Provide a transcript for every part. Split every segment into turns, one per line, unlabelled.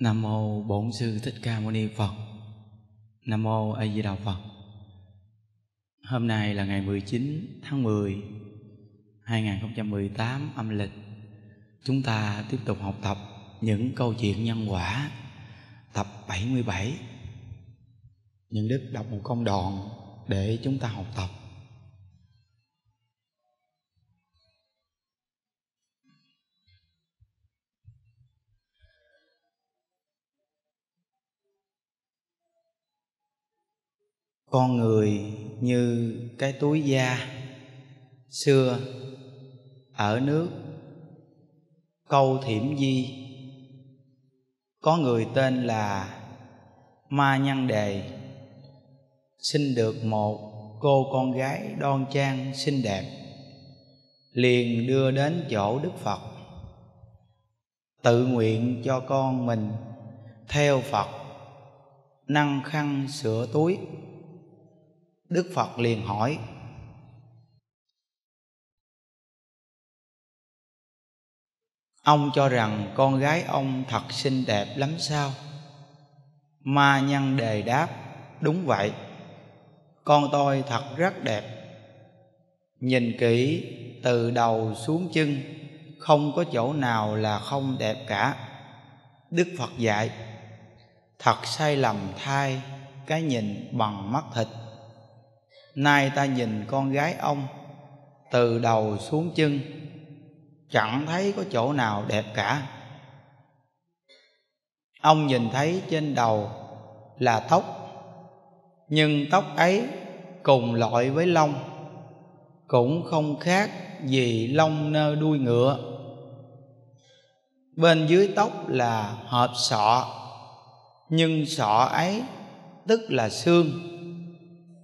Nam mô Bổn sư Thích Ca Mâu Ni Phật. Nam mô A Di Đà Phật. Hôm nay là ngày 19 tháng 10 2018 âm lịch. Chúng ta tiếp tục học tập những câu chuyện nhân quả tập 77. Những đức đọc một con đoạn để chúng ta học tập. con người như cái túi da xưa ở nước câu thiểm di có người tên là ma nhân đề sinh được một cô con gái đoan trang xinh đẹp liền đưa đến chỗ đức phật tự nguyện cho con mình theo phật năng khăn sửa túi đức phật liền hỏi ông cho rằng con gái ông thật xinh đẹp lắm sao ma nhân đề đáp đúng vậy con tôi thật rất đẹp nhìn kỹ từ đầu xuống chân không có chỗ nào là không đẹp cả đức phật dạy thật sai lầm thay cái nhìn bằng mắt thịt nay ta nhìn con gái ông từ đầu xuống chân chẳng thấy có chỗ nào đẹp cả ông nhìn thấy trên đầu là tóc nhưng tóc ấy cùng loại với lông cũng không khác gì lông nơ đuôi ngựa bên dưới tóc là hộp sọ nhưng sọ ấy tức là xương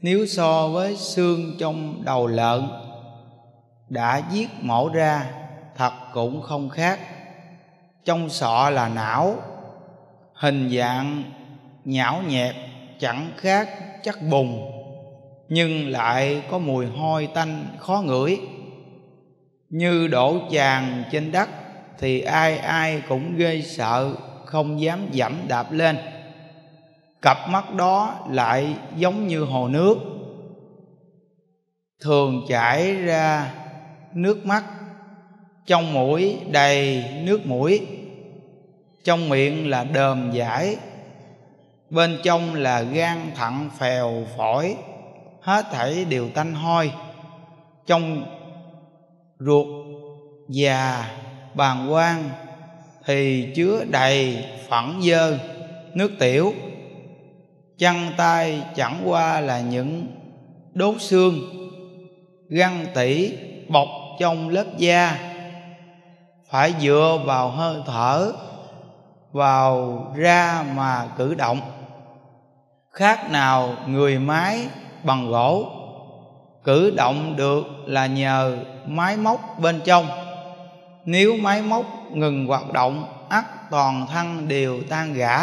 nếu so với xương trong đầu lợn đã giết mổ ra thật cũng không khác trong sọ là não hình dạng nhão nhẹt chẳng khác chắc bùn nhưng lại có mùi hôi tanh khó ngửi như đổ tràn trên đất thì ai ai cũng ghê sợ không dám dẫm đạp lên cặp mắt đó lại giống như hồ nước thường chảy ra nước mắt trong mũi đầy nước mũi trong miệng là đờm dãi bên trong là gan thận phèo phổi hết thảy đều tanh hôi trong ruột già bàng quang thì chứa đầy phẳng dơ nước tiểu chân tay chẳng qua là những đốt xương găng tỉ bọc trong lớp da phải dựa vào hơi thở vào ra mà cử động khác nào người máy bằng gỗ cử động được là nhờ máy móc bên trong nếu máy móc ngừng hoạt động ắt toàn thân đều tan gã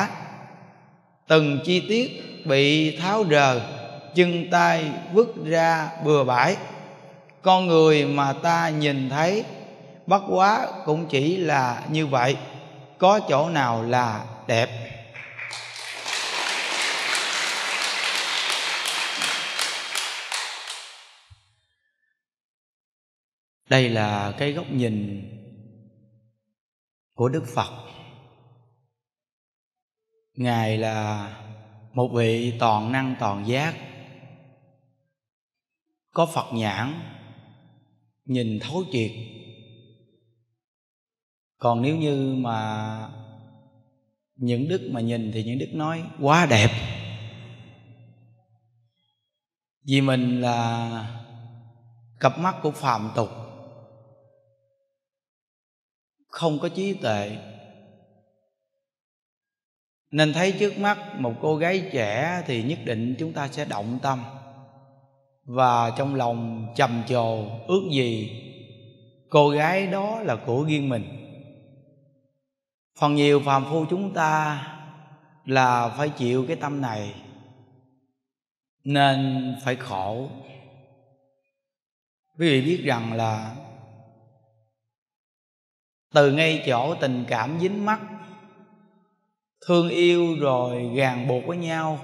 từng chi tiết bị tháo rờ chân tay vứt ra bừa bãi con người mà ta nhìn thấy bất quá cũng chỉ là như vậy có chỗ nào là đẹp đây là cái góc nhìn của đức phật ngài là một vị toàn năng toàn giác có phật nhãn nhìn thấu triệt còn nếu như mà những đức mà nhìn thì những đức nói quá đẹp vì mình là cặp mắt của phàm tục không có trí tuệ nên thấy trước mắt một cô gái trẻ thì nhất định chúng ta sẽ động tâm và trong lòng trầm trồ ước gì cô gái đó là của riêng mình phần nhiều phàm phu chúng ta là phải chịu cái tâm này nên phải khổ quý vị biết rằng là từ ngay chỗ tình cảm dính mắt thương yêu rồi gàn buộc với nhau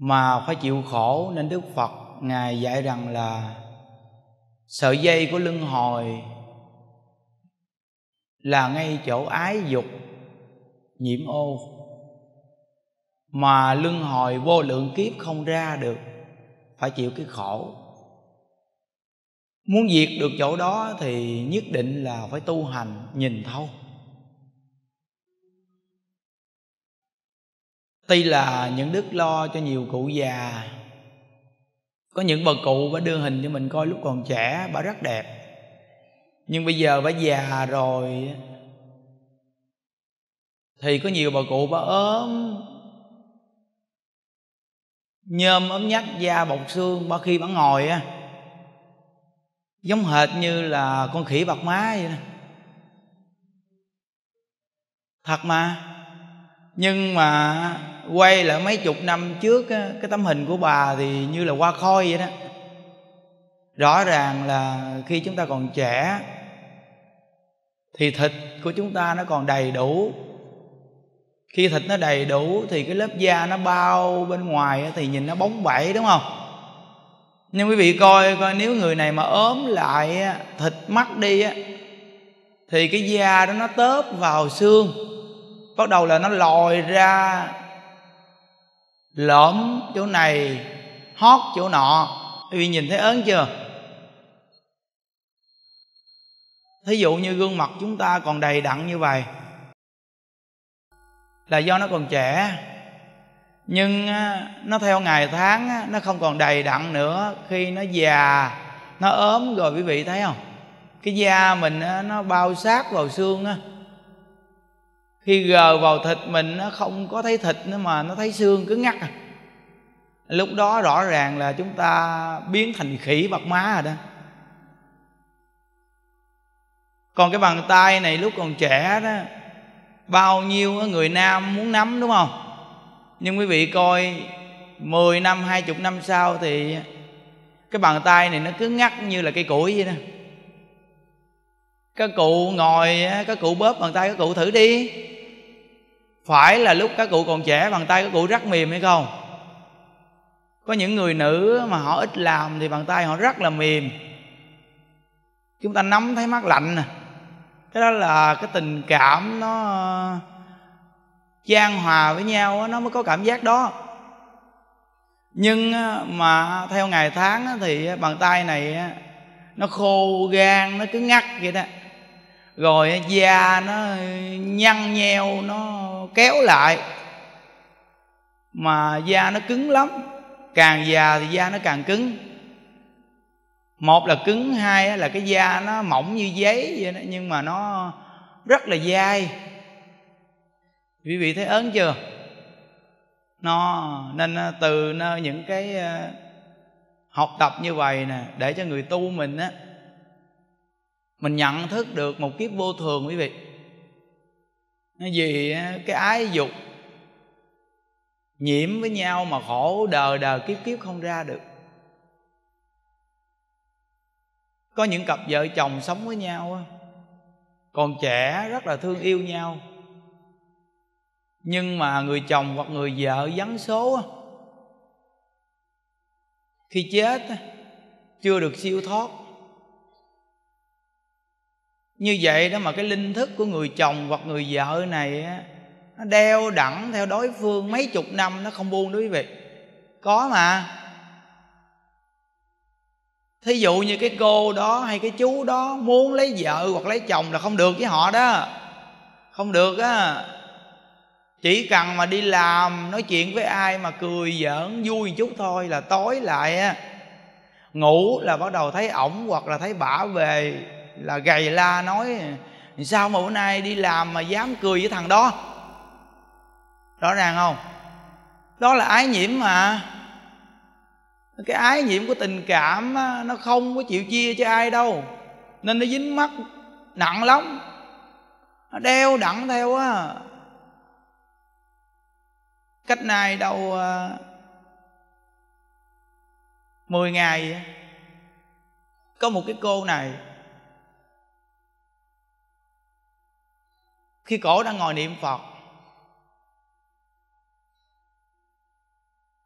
mà phải chịu khổ nên đức phật ngài dạy rằng là sợi dây của lưng hồi là ngay chỗ ái dục nhiễm ô mà lưng hồi vô lượng kiếp không ra được phải chịu cái khổ muốn diệt được chỗ đó thì nhất định là phải tu hành nhìn thâu tuy là những đức lo cho nhiều cụ già có những bà cụ bà đưa hình cho mình coi lúc còn trẻ bà rất đẹp nhưng bây giờ bà già rồi thì có nhiều bà cụ bà ốm nhôm ốm nhách da bọc xương bà khi bà ngồi á giống hệt như là con khỉ bạc má vậy đó thật mà nhưng mà quay lại mấy chục năm trước á, cái tấm hình của bà thì như là qua khôi vậy đó rõ ràng là khi chúng ta còn trẻ thì thịt của chúng ta nó còn đầy đủ khi thịt nó đầy đủ thì cái lớp da nó bao bên ngoài thì nhìn nó bóng bẩy đúng không nhưng quý vị coi coi nếu người này mà ốm lại thịt mắt đi thì cái da đó nó tớp vào xương bắt đầu là nó lòi ra lõm chỗ này hót chỗ nọ quý vị nhìn thấy ớn chưa thí dụ như gương mặt chúng ta còn đầy đặn như vậy là do nó còn trẻ nhưng nó theo ngày tháng nó không còn đầy đặn nữa khi nó già nó ốm rồi quý vị thấy không cái da mình nó bao sát vào xương á khi gờ vào thịt mình nó không có thấy thịt nữa mà nó thấy xương cứ ngắt à. lúc đó rõ ràng là chúng ta biến thành khỉ bạc má rồi đó còn cái bàn tay này lúc còn trẻ đó bao nhiêu người nam muốn nắm đúng không nhưng quý vị coi 10 năm 20 năm sau thì cái bàn tay này nó cứ ngắt như là cây củi vậy đó các cụ ngồi các cụ bóp bàn tay các cụ thử đi phải là lúc các cụ còn trẻ bàn tay các cụ rất mềm hay không có những người nữ mà họ ít làm thì bàn tay họ rất là mềm chúng ta nắm thấy mát lạnh nè cái đó là cái tình cảm nó gian hòa với nhau nó mới có cảm giác đó nhưng mà theo ngày tháng thì bàn tay này nó khô gan nó cứ ngắt vậy đó rồi da nó nhăn nheo nó kéo lại mà da nó cứng lắm càng già thì da nó càng cứng một là cứng hai là cái da nó mỏng như giấy vậy đó nhưng mà nó rất là dai quý vị thấy ớn chưa nó nên à, từ những cái à, học tập như vậy nè để cho người tu mình á mình nhận thức được một kiếp vô thường quý vị nó vì cái ái dục nhiễm với nhau mà khổ đời đời kiếp kiếp không ra được có những cặp vợ chồng sống với nhau còn trẻ rất là thương yêu nhau nhưng mà người chồng hoặc người vợ vắng số khi chết chưa được siêu thoát như vậy đó mà cái linh thức của người chồng hoặc người vợ này á, nó đeo đẳng theo đối phương mấy chục năm nó không buông đó quý vị có mà thí dụ như cái cô đó hay cái chú đó muốn lấy vợ hoặc lấy chồng là không được với họ đó không được á chỉ cần mà đi làm nói chuyện với ai mà cười giỡn vui chút thôi là tối lại á ngủ là bắt đầu thấy ổng hoặc là thấy bả về là gầy la nói sao mà bữa nay đi làm mà dám cười với thằng đó rõ ràng không đó là ái nhiễm mà cái ái nhiễm của tình cảm nó không có chịu chia cho ai đâu nên nó dính mắt nặng lắm nó đeo đặng theo á cách nay đâu à, mười ngày có một cái cô này khi cổ đang ngồi niệm phật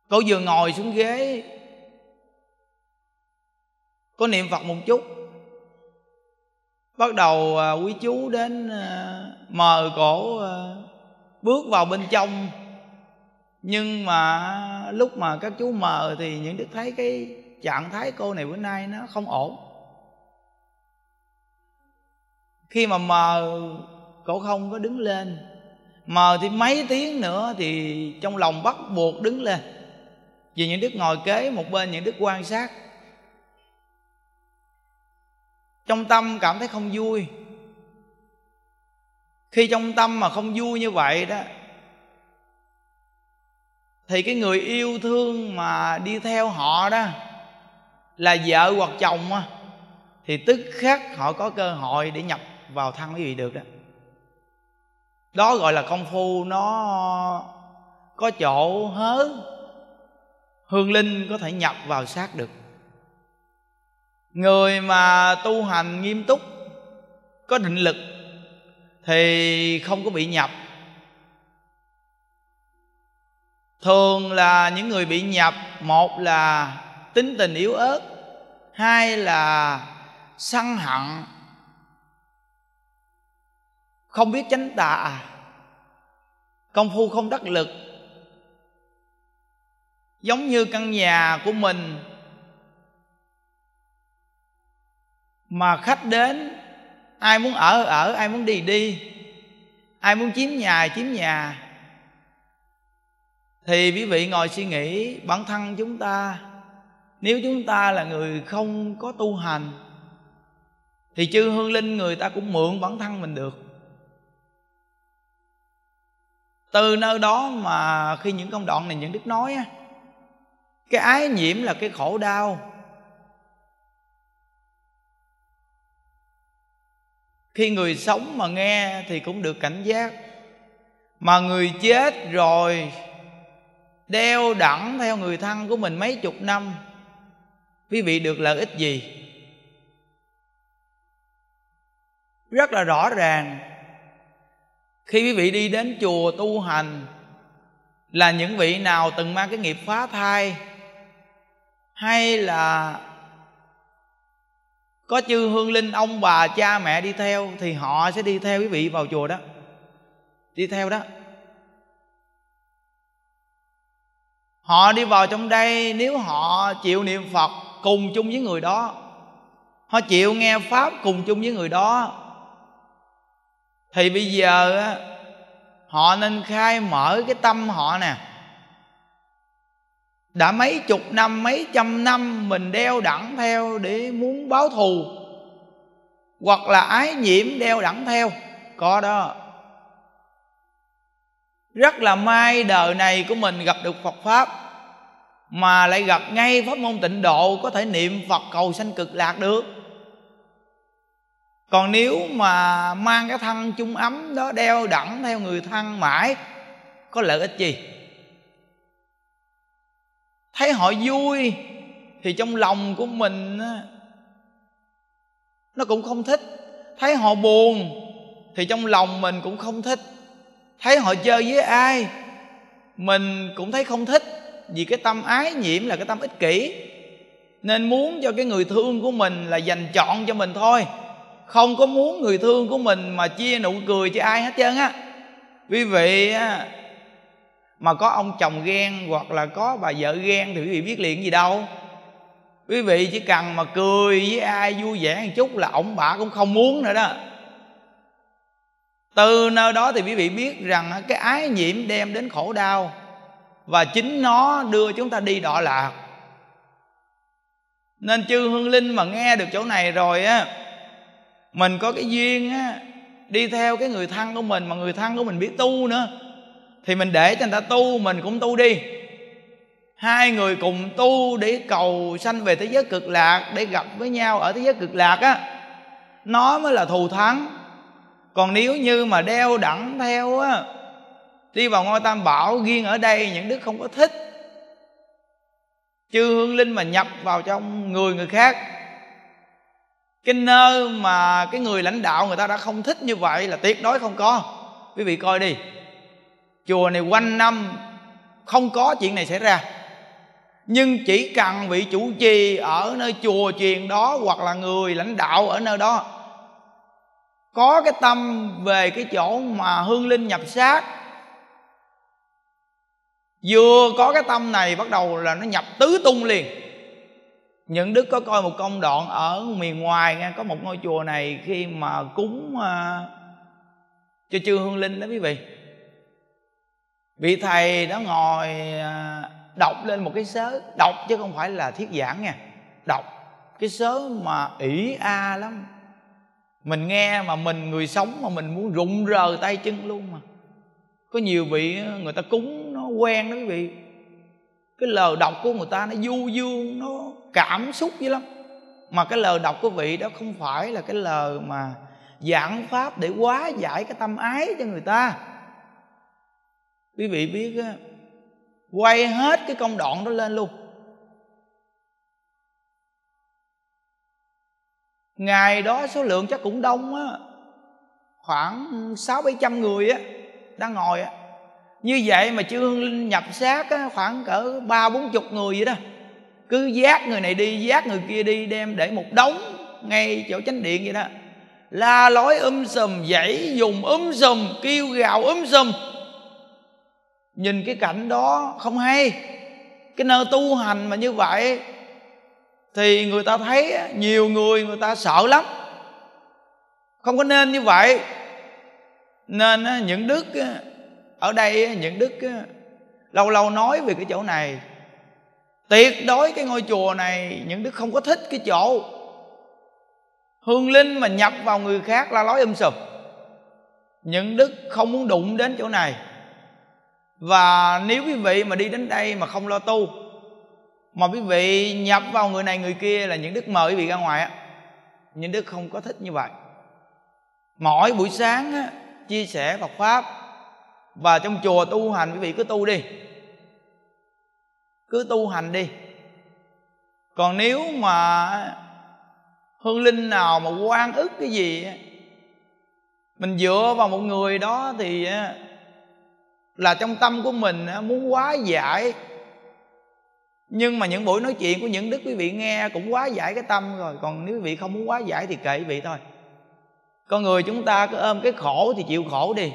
cổ vừa ngồi xuống ghế có niệm phật một chút bắt đầu à, quý chú đến à, mời cổ à, bước vào bên trong nhưng mà lúc mà các chú mờ thì những đức thấy cái trạng thái cô này bữa nay nó không ổn khi mà mờ cổ không có đứng lên mờ thì mấy tiếng nữa thì trong lòng bắt buộc đứng lên vì những đức ngồi kế một bên những đức quan sát trong tâm cảm thấy không vui khi trong tâm mà không vui như vậy đó thì cái người yêu thương mà đi theo họ đó là vợ hoặc chồng thì tức khắc họ có cơ hội để nhập vào thân quý vị được đó đó gọi là công phu nó có chỗ hớ hương linh có thể nhập vào xác được người mà tu hành nghiêm túc có định lực thì không có bị nhập thường là những người bị nhập một là tính tình yếu ớt hai là sân hận không biết chánh tà công phu không đắc lực giống như căn nhà của mình mà khách đến ai muốn ở ở ai muốn đi đi ai muốn chiếm nhà chiếm nhà thì quý vị ngồi suy nghĩ bản thân chúng ta nếu chúng ta là người không có tu hành thì chư hương linh người ta cũng mượn bản thân mình được từ nơi đó mà khi những công đoạn này những đức nói á cái ái nhiễm là cái khổ đau khi người sống mà nghe thì cũng được cảnh giác mà người chết rồi đeo đẳng theo người thân của mình mấy chục năm quý vị được lợi ích gì rất là rõ ràng khi quý vị đi đến chùa tu hành là những vị nào từng mang cái nghiệp phá thai hay là có chư hương linh ông bà cha mẹ đi theo thì họ sẽ đi theo quý vị vào chùa đó đi theo đó họ đi vào trong đây nếu họ chịu niệm phật cùng chung với người đó họ chịu nghe pháp cùng chung với người đó thì bây giờ á họ nên khai mở cái tâm họ nè đã mấy chục năm mấy trăm năm mình đeo đẳng theo để muốn báo thù hoặc là ái nhiễm đeo đẳng theo có đó rất là may đời này của mình gặp được phật pháp mà lại gặp ngay pháp môn tịnh độ có thể niệm phật cầu sanh cực lạc được còn nếu mà mang cái thân chung ấm đó đeo đẳng theo người thân mãi có lợi ích gì thấy họ vui thì trong lòng của mình nó cũng không thích thấy họ buồn thì trong lòng mình cũng không thích thấy họ chơi với ai mình cũng thấy không thích vì cái tâm ái nhiễm là cái tâm ích kỷ nên muốn cho cái người thương của mình là dành chọn cho mình thôi không có muốn người thương của mình mà chia nụ cười cho ai hết trơn á quý vị mà có ông chồng ghen hoặc là có bà vợ ghen thì quý vị biết liền gì đâu quý vị chỉ cần mà cười với ai vui vẻ một chút là ổng bà cũng không muốn nữa đó từ nơi đó thì quý vị biết rằng cái ái nhiễm đem đến khổ đau và chính nó đưa chúng ta đi đọa lạc nên chư hương linh mà nghe được chỗ này rồi á mình có cái duyên á đi theo cái người thân của mình mà người thân của mình biết tu nữa thì mình để cho người ta tu mình cũng tu đi hai người cùng tu để cầu sanh về thế giới cực lạc để gặp với nhau ở thế giới cực lạc á nó mới là thù thắng còn nếu như mà đeo đẳng theo á đi vào ngôi tam bảo riêng ở đây những đức không có thích chư hương linh mà nhập vào trong người người khác cái nơi mà cái người lãnh đạo người ta đã không thích như vậy là tuyệt đối không có quý vị coi đi chùa này quanh năm không có chuyện này xảy ra nhưng chỉ cần vị chủ trì ở nơi chùa chiền đó hoặc là người lãnh đạo ở nơi đó có cái tâm về cái chỗ mà hương linh nhập sát vừa có cái tâm này bắt đầu là nó nhập tứ tung liền những đức có coi một công đoạn ở miền ngoài nghe có một ngôi chùa này khi mà cúng uh, cho chư hương linh đó quý vị vị thầy đó ngồi uh, đọc lên một cái sớ đọc chứ không phải là thiết giảng nha đọc cái sớ mà ỷ a lắm mình nghe mà mình người sống mà mình muốn rụng rờ tay chân luôn mà có nhiều vị à, người ta cúng nó quen đó quý vị cái lời đọc của người ta nó du dương nó cảm xúc dữ lắm mà cái lời đọc của vị đó không phải là cái lời mà giảng pháp để quá giải cái tâm ái cho người ta quý vị biết á, quay hết cái công đoạn đó lên luôn ngày đó số lượng chắc cũng đông á khoảng sáu bảy trăm người á đang ngồi á như vậy mà chưa nhập xác á khoảng cỡ ba bốn chục người vậy đó cứ giác người này đi giác người kia đi đem để một đống ngay chỗ chánh điện vậy đó la lối um sùm dãy dùng um sùm kêu gào um sùm nhìn cái cảnh đó không hay cái nơi tu hành mà như vậy thì người ta thấy nhiều người người ta sợ lắm không có nên như vậy nên những đức ở đây những đức lâu lâu nói về cái chỗ này tuyệt đối cái ngôi chùa này những đức không có thích cái chỗ hương linh mà nhập vào người khác la lối âm um sụp những đức không muốn đụng đến chỗ này và nếu quý vị mà đi đến đây mà không lo tu mà quý vị nhập vào người này người kia là những đức mời quý vị ra ngoài á những đức không có thích như vậy mỗi buổi sáng á, chia sẻ Phật pháp và trong chùa tu hành quý vị cứ tu đi cứ tu hành đi còn nếu mà hương linh nào mà quan ức cái gì mình dựa vào một người đó thì là trong tâm của mình muốn quá giải nhưng mà những buổi nói chuyện của những đức quý vị nghe cũng quá giải cái tâm rồi còn nếu quý vị không muốn quá giải thì kệ quý vị thôi con người chúng ta cứ ôm cái khổ thì chịu khổ đi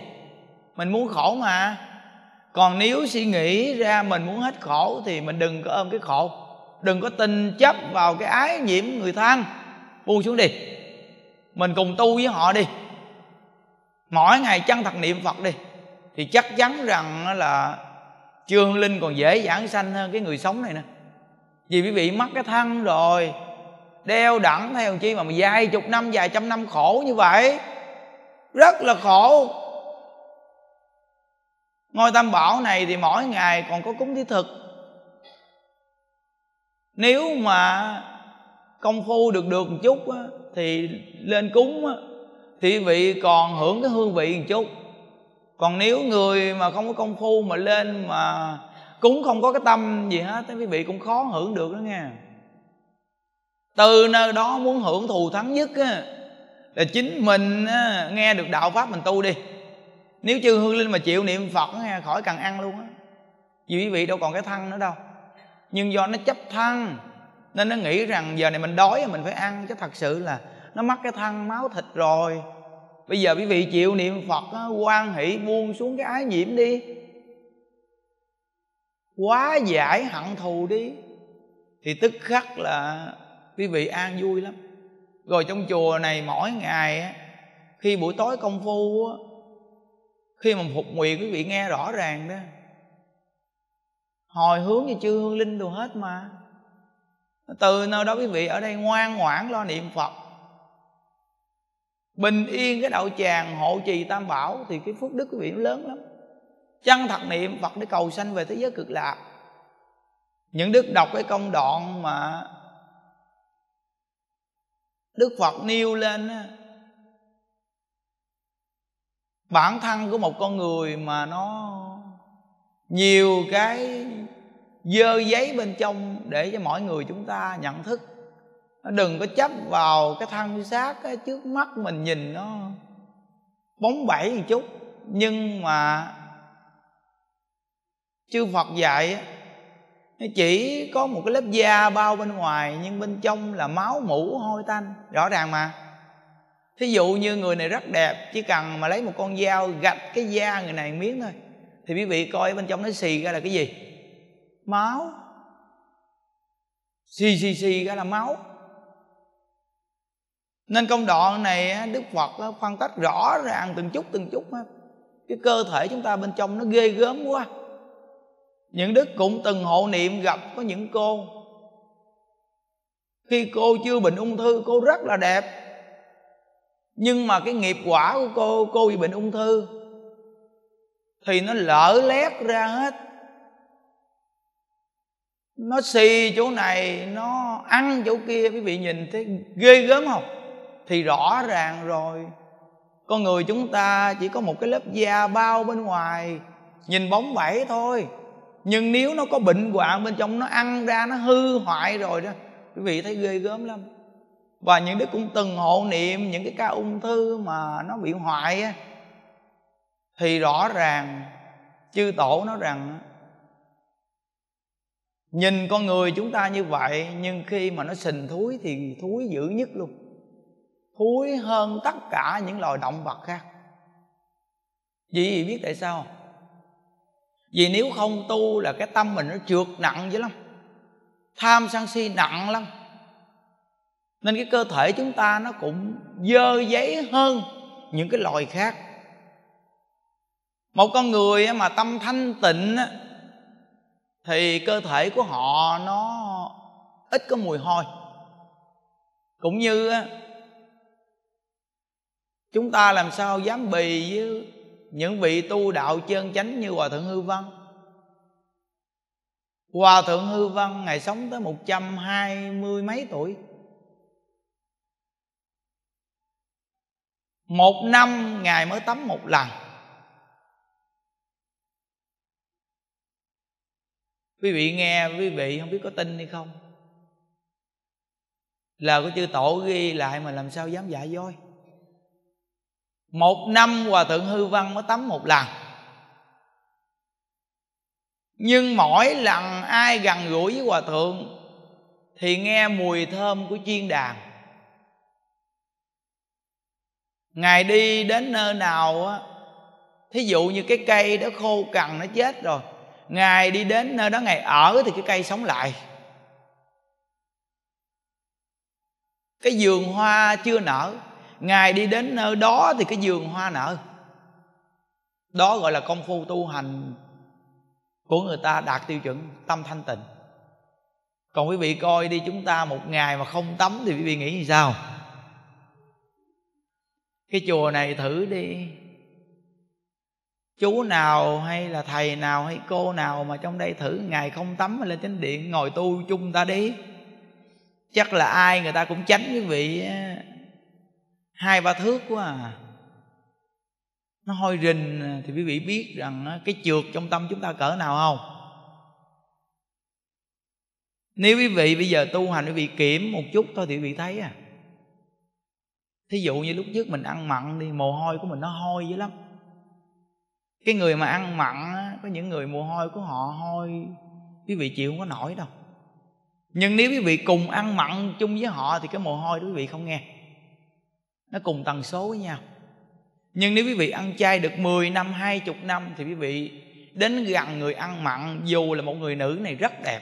mình muốn khổ mà còn nếu suy nghĩ ra mình muốn hết khổ thì mình đừng có ôm cái khổ đừng có tin chấp vào cái ái nhiễm người thân buông xuống đi mình cùng tu với họ đi mỗi ngày chân thật niệm phật đi thì chắc chắn rằng là trương linh còn dễ giảng sanh hơn cái người sống này nè vì quý vị mất cái thân rồi đeo đẳng theo chi mà vài chục năm vài trăm năm khổ như vậy rất là khổ ngôi tam bảo này thì mỗi ngày còn có cúng thí thực nếu mà công phu được được một chút á, thì lên cúng á, thì vị còn hưởng cái hương vị một chút còn nếu người mà không có công phu mà lên mà cúng không có cái tâm gì hết thì quý vị cũng khó hưởng được đó nghe từ nơi đó muốn hưởng thù thắng nhất á, là chính mình á, nghe được đạo pháp mình tu đi nếu chư hương linh mà chịu niệm phật khỏi cần ăn luôn á vì quý vị đâu còn cái thân nữa đâu nhưng do nó chấp thân nên nó nghĩ rằng giờ này mình đói mình phải ăn chứ thật sự là nó mất cái thân máu thịt rồi bây giờ quý vị chịu niệm phật á, quan hỷ buông xuống cái ái nhiễm đi quá giải hận thù đi thì tức khắc là quý vị an vui lắm rồi trong chùa này mỗi ngày á, khi buổi tối công phu á, khi mà phục nguyện quý vị nghe rõ ràng đó hồi hướng như chư hương linh đồ hết mà từ nơi đó quý vị ở đây ngoan ngoãn lo niệm phật bình yên cái đạo tràng hộ trì tam bảo thì cái phước đức quý vị nó lớn lắm chân thật niệm phật để cầu sanh về thế giới cực lạc những đức đọc cái công đoạn mà đức phật nêu lên bản thân của một con người mà nó nhiều cái dơ giấy bên trong để cho mọi người chúng ta nhận thức đừng có chấp vào cái thân xác cái trước mắt mình nhìn nó bóng bẩy một chút nhưng mà chư phật dạy nó chỉ có một cái lớp da bao bên ngoài nhưng bên trong là máu mũ hôi tanh rõ ràng mà thí dụ như người này rất đẹp chỉ cần mà lấy một con dao gạch cái da người này miếng thôi thì quý vị coi bên trong nó xì ra là cái gì máu xì xì xì ra là máu nên công đoạn này đức phật phân tách rõ ràng từng chút từng chút cái cơ thể chúng ta bên trong nó ghê gớm quá những đức cũng từng hộ niệm gặp có những cô khi cô chưa bệnh ung thư cô rất là đẹp nhưng mà cái nghiệp quả của cô cô bị bệnh ung thư thì nó lỡ lét ra hết nó xì chỗ này nó ăn chỗ kia quý vị nhìn thấy ghê gớm không thì rõ ràng rồi con người chúng ta chỉ có một cái lớp da bao bên ngoài nhìn bóng bẩy thôi nhưng nếu nó có bệnh hoạn bên trong nó ăn ra nó hư hoại rồi đó quý vị thấy ghê gớm lắm và những đứa cũng từng hộ niệm những cái ca ung thư mà nó bị hoại á thì rõ ràng chư tổ nói rằng nhìn con người chúng ta như vậy nhưng khi mà nó sình thúi thì thúi dữ nhất luôn thúi hơn tất cả những loài động vật khác vì biết tại sao vì nếu không tu là cái tâm mình nó trượt nặng dữ lắm tham sân si nặng lắm nên cái cơ thể chúng ta nó cũng dơ giấy hơn những cái loài khác một con người mà tâm thanh tịnh thì cơ thể của họ nó ít có mùi hôi cũng như chúng ta làm sao dám bì với những vị tu đạo chân chánh như hòa thượng hư văn hòa thượng hư văn ngày sống tới một trăm hai mươi mấy tuổi một năm ngài mới tắm một lần quý vị nghe quý vị không biết có tin hay không là có chư tổ ghi lại mà làm sao dám dạ dối một năm hòa thượng hư văn mới tắm một lần nhưng mỗi lần ai gần gũi với hòa thượng thì nghe mùi thơm của chiên đàn ngài đi đến nơi nào á thí dụ như cái cây đó khô cằn nó chết rồi ngài đi đến nơi đó ngài ở thì cái cây sống lại cái vườn hoa chưa nở ngài đi đến nơi đó thì cái vườn hoa nở đó gọi là công phu tu hành của người ta đạt tiêu chuẩn tâm thanh tịnh còn quý vị coi đi chúng ta một ngày mà không tắm thì quý vị nghĩ như sao cái chùa này thử đi chú nào hay là thầy nào hay cô nào mà trong đây thử ngày không tắm mà lên chánh điện ngồi tu chung ta đi chắc là ai người ta cũng tránh quý vị hai ba thước quá à nó hôi rình à, thì quý vị biết rằng cái trượt trong tâm chúng ta cỡ nào không nếu quý vị bây giờ tu hành quý vị kiểm một chút thôi thì quý vị thấy à thí dụ như lúc trước mình ăn mặn đi mồ hôi của mình nó hôi dữ lắm cái người mà ăn mặn á, có những người mồ hôi của họ hôi quý vị chịu không có nổi đâu nhưng nếu quý vị cùng ăn mặn chung với họ thì cái mồ hôi đó quý vị không nghe nó cùng tần số với nhau nhưng nếu quý vị ăn chay được 10 năm 20 năm thì quý vị đến gần người ăn mặn dù là một người nữ này rất đẹp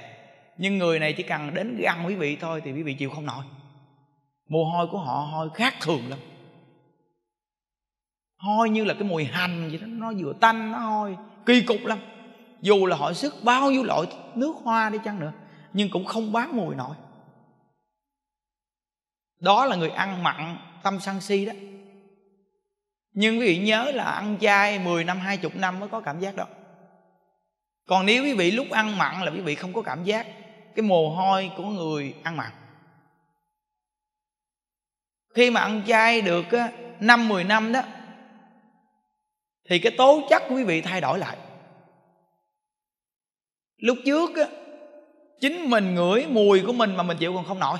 nhưng người này chỉ cần đến gần quý vị thôi thì quý vị chịu không nổi mồ hôi của họ hôi khác thường lắm hôi như là cái mùi hành vậy đó nó vừa tanh nó hôi kỳ cục lắm dù là họ sức bao nhiêu loại nước hoa đi chăng nữa nhưng cũng không bán mùi nổi đó là người ăn mặn tâm sân si đó nhưng quý vị nhớ là ăn chay 10 năm 20 năm mới có cảm giác đó còn nếu quý vị lúc ăn mặn là quý vị không có cảm giác cái mồ hôi của người ăn mặn khi mà ăn chay được năm mười năm đó thì cái tố chất quý vị thay đổi lại lúc trước á, chính mình ngửi mùi của mình mà mình chịu còn không nổi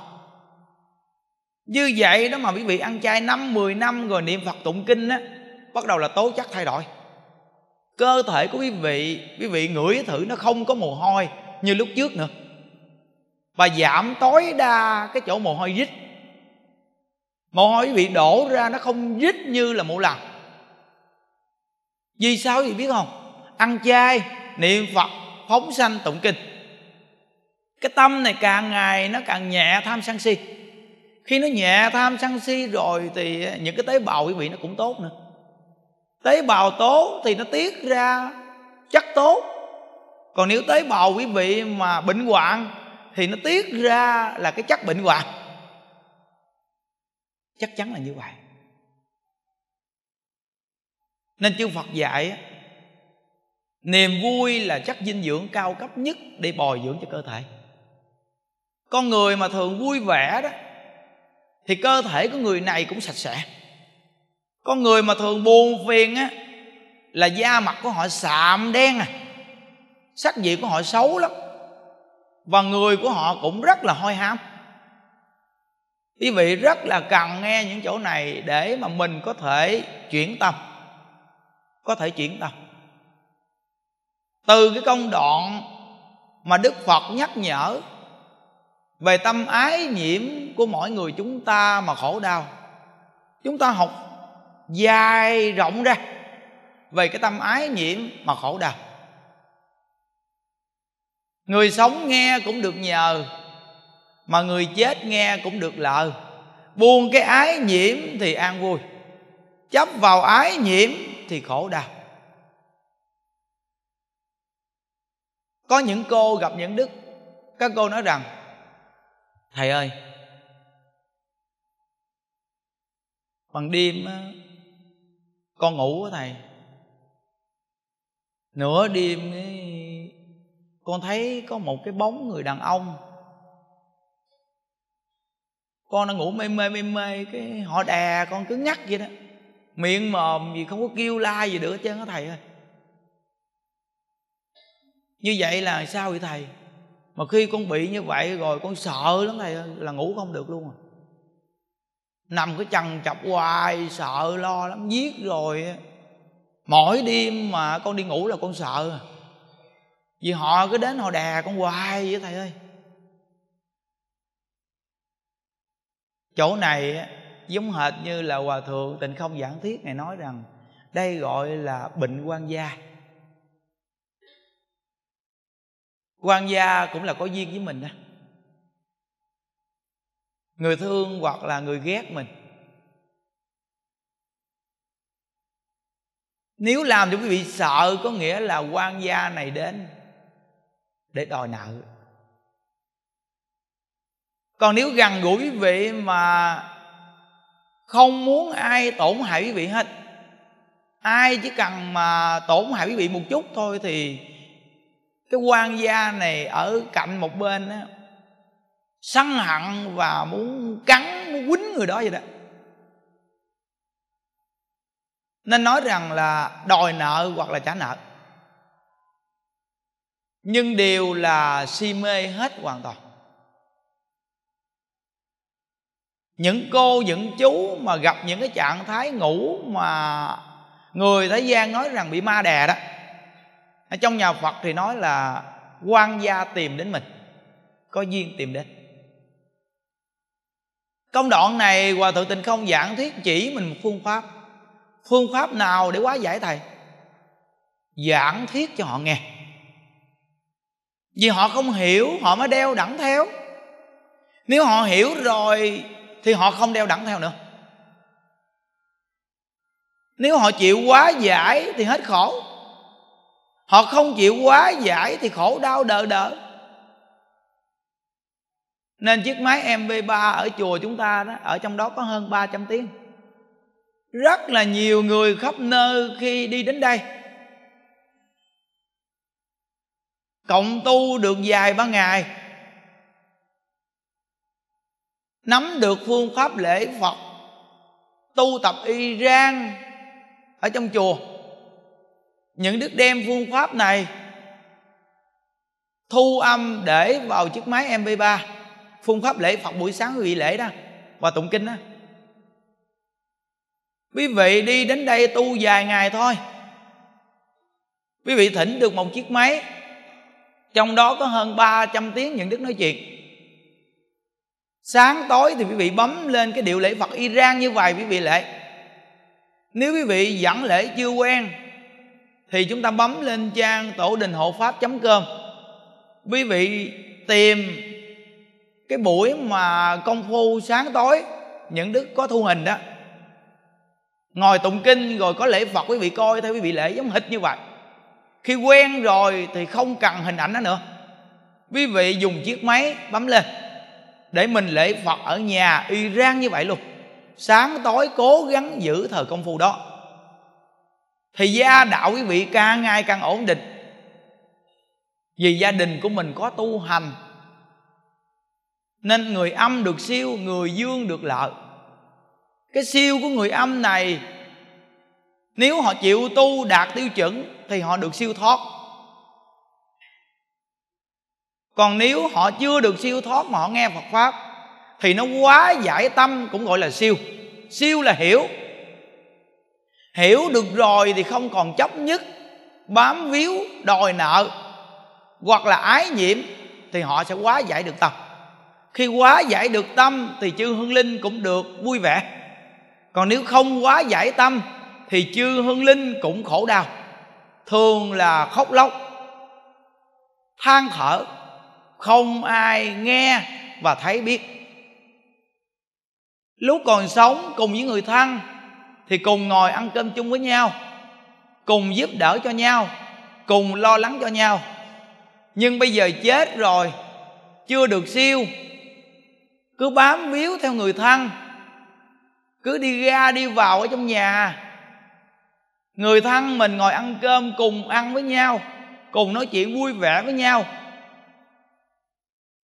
như vậy đó mà quý vị ăn chay năm mười năm rồi niệm phật tụng kinh á bắt đầu là tố chất thay đổi cơ thể của quý vị quý vị ngửi thử nó không có mồ hôi như lúc trước nữa và giảm tối đa cái chỗ mồ hôi rít mồ hôi quý vị đổ ra nó không dít như là mụ lòng vì sao quý vị biết không ăn chay niệm phật phóng sanh tụng kinh cái tâm này càng ngày nó càng nhẹ tham sân si khi nó nhẹ tham sân si rồi thì những cái tế bào quý vị nó cũng tốt nữa tế bào tốt thì nó tiết ra chất tốt còn nếu tế bào quý vị mà bệnh hoạn thì nó tiết ra là cái chất bệnh hoạn chắc chắn là như vậy nên chư phật dạy niềm vui là chất dinh dưỡng cao cấp nhất để bồi dưỡng cho cơ thể con người mà thường vui vẻ đó thì cơ thể của người này cũng sạch sẽ con người mà thường buồn phiền á là da mặt của họ sạm đen à sắc diện của họ xấu lắm và người của họ cũng rất là hôi ham quý vị rất là cần nghe những chỗ này để mà mình có thể chuyển tâm có thể chuyển tâm từ cái công đoạn mà đức phật nhắc nhở về tâm ái nhiễm của mỗi người chúng ta mà khổ đau chúng ta học dài rộng ra về cái tâm ái nhiễm mà khổ đau người sống nghe cũng được nhờ mà người chết nghe cũng được lợi buông cái ái nhiễm thì an vui chấp vào ái nhiễm thì khổ đau có những cô gặp những đức các cô nói rằng thầy ơi bằng đêm con ngủ với thầy nửa đêm con thấy có một cái bóng người đàn ông con đang ngủ mê mê mê mê cái họ đè con cứ ngắt vậy đó miệng mồm gì không có kêu la gì được hết trơn á thầy ơi như vậy là sao vậy thầy mà khi con bị như vậy rồi con sợ lắm thầy ơi là ngủ không được luôn à nằm cái chằn chọc hoài sợ lo lắm giết rồi mỗi đêm mà con đi ngủ là con sợ vì họ cứ đến họ đè con hoài vậy thầy ơi chỗ này giống hệt như là hòa thượng tịnh không giảng thiết này nói rằng đây gọi là bệnh quan gia quan gia cũng là có duyên với mình đó người thương hoặc là người ghét mình nếu làm cho quý vị sợ có nghĩa là quan gia này đến để đòi nợ còn nếu gần gũi quý vị mà không muốn ai tổn hại quý vị hết ai chỉ cần mà tổn hại quý vị một chút thôi thì cái quan gia này ở cạnh một bên á sân hận và muốn cắn muốn quýnh người đó vậy đó nên nói rằng là đòi nợ hoặc là trả nợ nhưng điều là si mê hết hoàn toàn những cô những chú mà gặp những cái trạng thái ngủ mà người thế gian nói rằng bị ma đè đó ở trong nhà phật thì nói là quan gia tìm đến mình có duyên tìm đến công đoạn này hòa thượng tình không giảng thuyết chỉ mình một phương pháp phương pháp nào để quá giải thầy giảng thuyết cho họ nghe vì họ không hiểu họ mới đeo đẳng theo nếu họ hiểu rồi thì họ không đeo đẳng theo nữa nếu họ chịu quá giải thì hết khổ họ không chịu quá giải thì khổ đau đờ đờ nên chiếc máy mp3 ở chùa chúng ta đó ở trong đó có hơn 300 tiếng rất là nhiều người khắp nơi khi đi đến đây cộng tu được vài ba ngày nắm được phương pháp lễ phật tu tập y rang ở trong chùa những đức đem phương pháp này thu âm để vào chiếc máy mp3 phương pháp lễ phật buổi sáng quý vị lễ đó và tụng kinh đó quý vị đi đến đây tu vài ngày thôi quý vị thỉnh được một chiếc máy trong đó có hơn 300 tiếng những đức nói chuyện sáng tối thì quý vị bấm lên cái điệu lễ phật iran như vậy quý vị lễ nếu quý vị dẫn lễ chưa quen thì chúng ta bấm lên trang tổ đình hộ pháp com quý vị tìm cái buổi mà công phu sáng tối những đức có thu hình đó ngồi tụng kinh rồi có lễ phật quý vị coi theo quý vị lễ giống hịch như vậy khi quen rồi thì không cần hình ảnh đó nữa quý vị dùng chiếc máy bấm lên để mình lễ phật ở nhà y rang như vậy luôn sáng tối cố gắng giữ thờ công phu đó thì gia đạo quý vị càng ngày càng ổn định vì gia đình của mình có tu hành nên người âm được siêu người dương được lợi cái siêu của người âm này nếu họ chịu tu đạt tiêu chuẩn thì họ được siêu thoát còn nếu họ chưa được siêu thoát mà họ nghe phật pháp thì nó quá giải tâm cũng gọi là siêu siêu là hiểu hiểu được rồi thì không còn chấp nhất bám víu đòi nợ hoặc là ái nhiễm thì họ sẽ quá giải được tâm khi quá giải được tâm thì chư hương linh cũng được vui vẻ còn nếu không quá giải tâm thì chư hương linh cũng khổ đau thường là khóc lóc than thở không ai nghe và thấy biết lúc còn sống cùng với người thân thì cùng ngồi ăn cơm chung với nhau cùng giúp đỡ cho nhau cùng lo lắng cho nhau nhưng bây giờ chết rồi chưa được siêu cứ bám víu theo người thân cứ đi ra đi vào ở trong nhà người thân mình ngồi ăn cơm cùng ăn với nhau cùng nói chuyện vui vẻ với nhau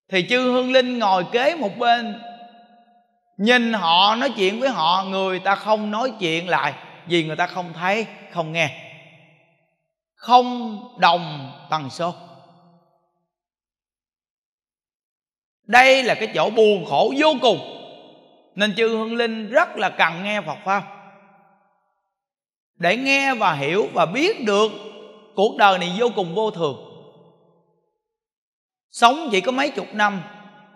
thì chư hương linh ngồi kế một bên nhìn họ nói chuyện với họ người ta không nói chuyện lại vì người ta không thấy không nghe không đồng tần số đây là cái chỗ buồn khổ vô cùng nên chư hương linh rất là cần nghe phật pháp để nghe và hiểu và biết được cuộc đời này vô cùng vô thường sống chỉ có mấy chục năm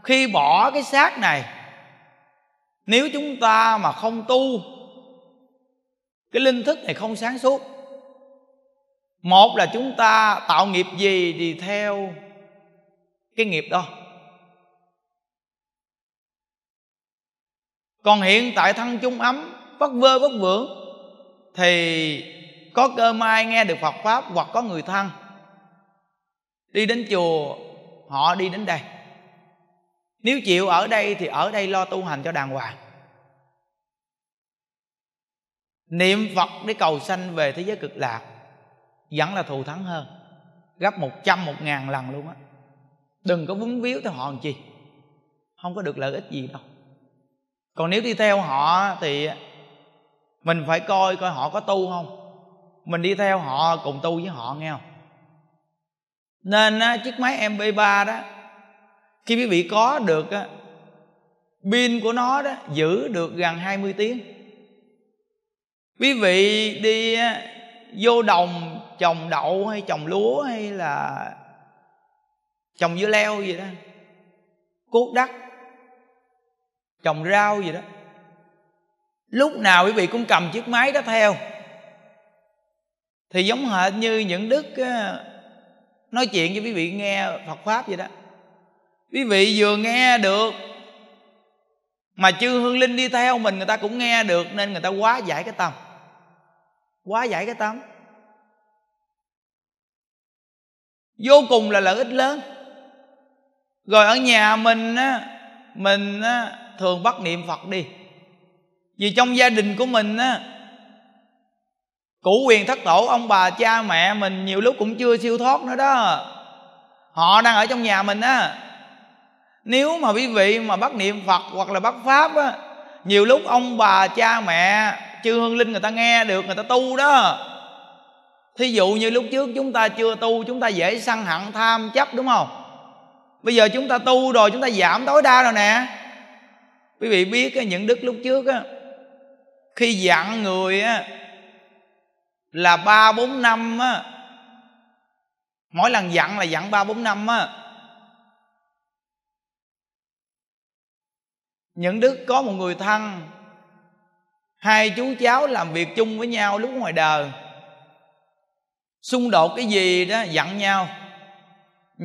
khi bỏ cái xác này nếu chúng ta mà không tu cái linh thức này không sáng suốt một là chúng ta tạo nghiệp gì thì theo cái nghiệp đó còn hiện tại thân chung ấm vất vơ vất vưởng thì có cơ may nghe được phật pháp hoặc có người thân đi đến chùa họ đi đến đây nếu chịu ở đây thì ở đây lo tu hành cho đàng hoàng niệm phật để cầu sanh về thế giới cực lạc vẫn là thù thắng hơn gấp một trăm một ngàn lần luôn á đừng có vướng víu theo họ làm chi không có được lợi ích gì đâu còn nếu đi theo họ thì mình phải coi coi họ có tu không mình đi theo họ cùng tu với họ nghe không nên chiếc máy mp3 đó khi quý vị có được pin của nó đó giữ được gần 20 tiếng quý vị đi vô đồng trồng đậu hay trồng lúa hay là trồng dưa leo gì đó cốt đất trồng rau gì đó lúc nào quý vị cũng cầm chiếc máy đó theo thì giống hệt như những đức nói chuyện cho quý vị nghe phật pháp vậy đó quý vị vừa nghe được mà chư hương linh đi theo mình người ta cũng nghe được nên người ta quá giải cái tâm quá giải cái tâm vô cùng là lợi ích lớn rồi ở nhà mình á mình á thường bắt niệm phật đi vì trong gia đình của mình á cụ quyền thất tổ ông bà cha mẹ mình nhiều lúc cũng chưa siêu thoát nữa đó họ đang ở trong nhà mình á nếu mà quý vị mà bắt niệm phật hoặc là bắt pháp á nhiều lúc ông bà cha mẹ chư hương linh người ta nghe được người ta tu đó thí dụ như lúc trước chúng ta chưa tu chúng ta dễ săn hận tham chấp đúng không bây giờ chúng ta tu rồi chúng ta giảm tối đa rồi nè quý vị biết những đức lúc trước á khi dặn người á là ba bốn năm á mỗi lần dặn là dặn ba bốn năm á những đức có một người thân hai chú cháu làm việc chung với nhau lúc ngoài đời xung đột cái gì đó giận nhau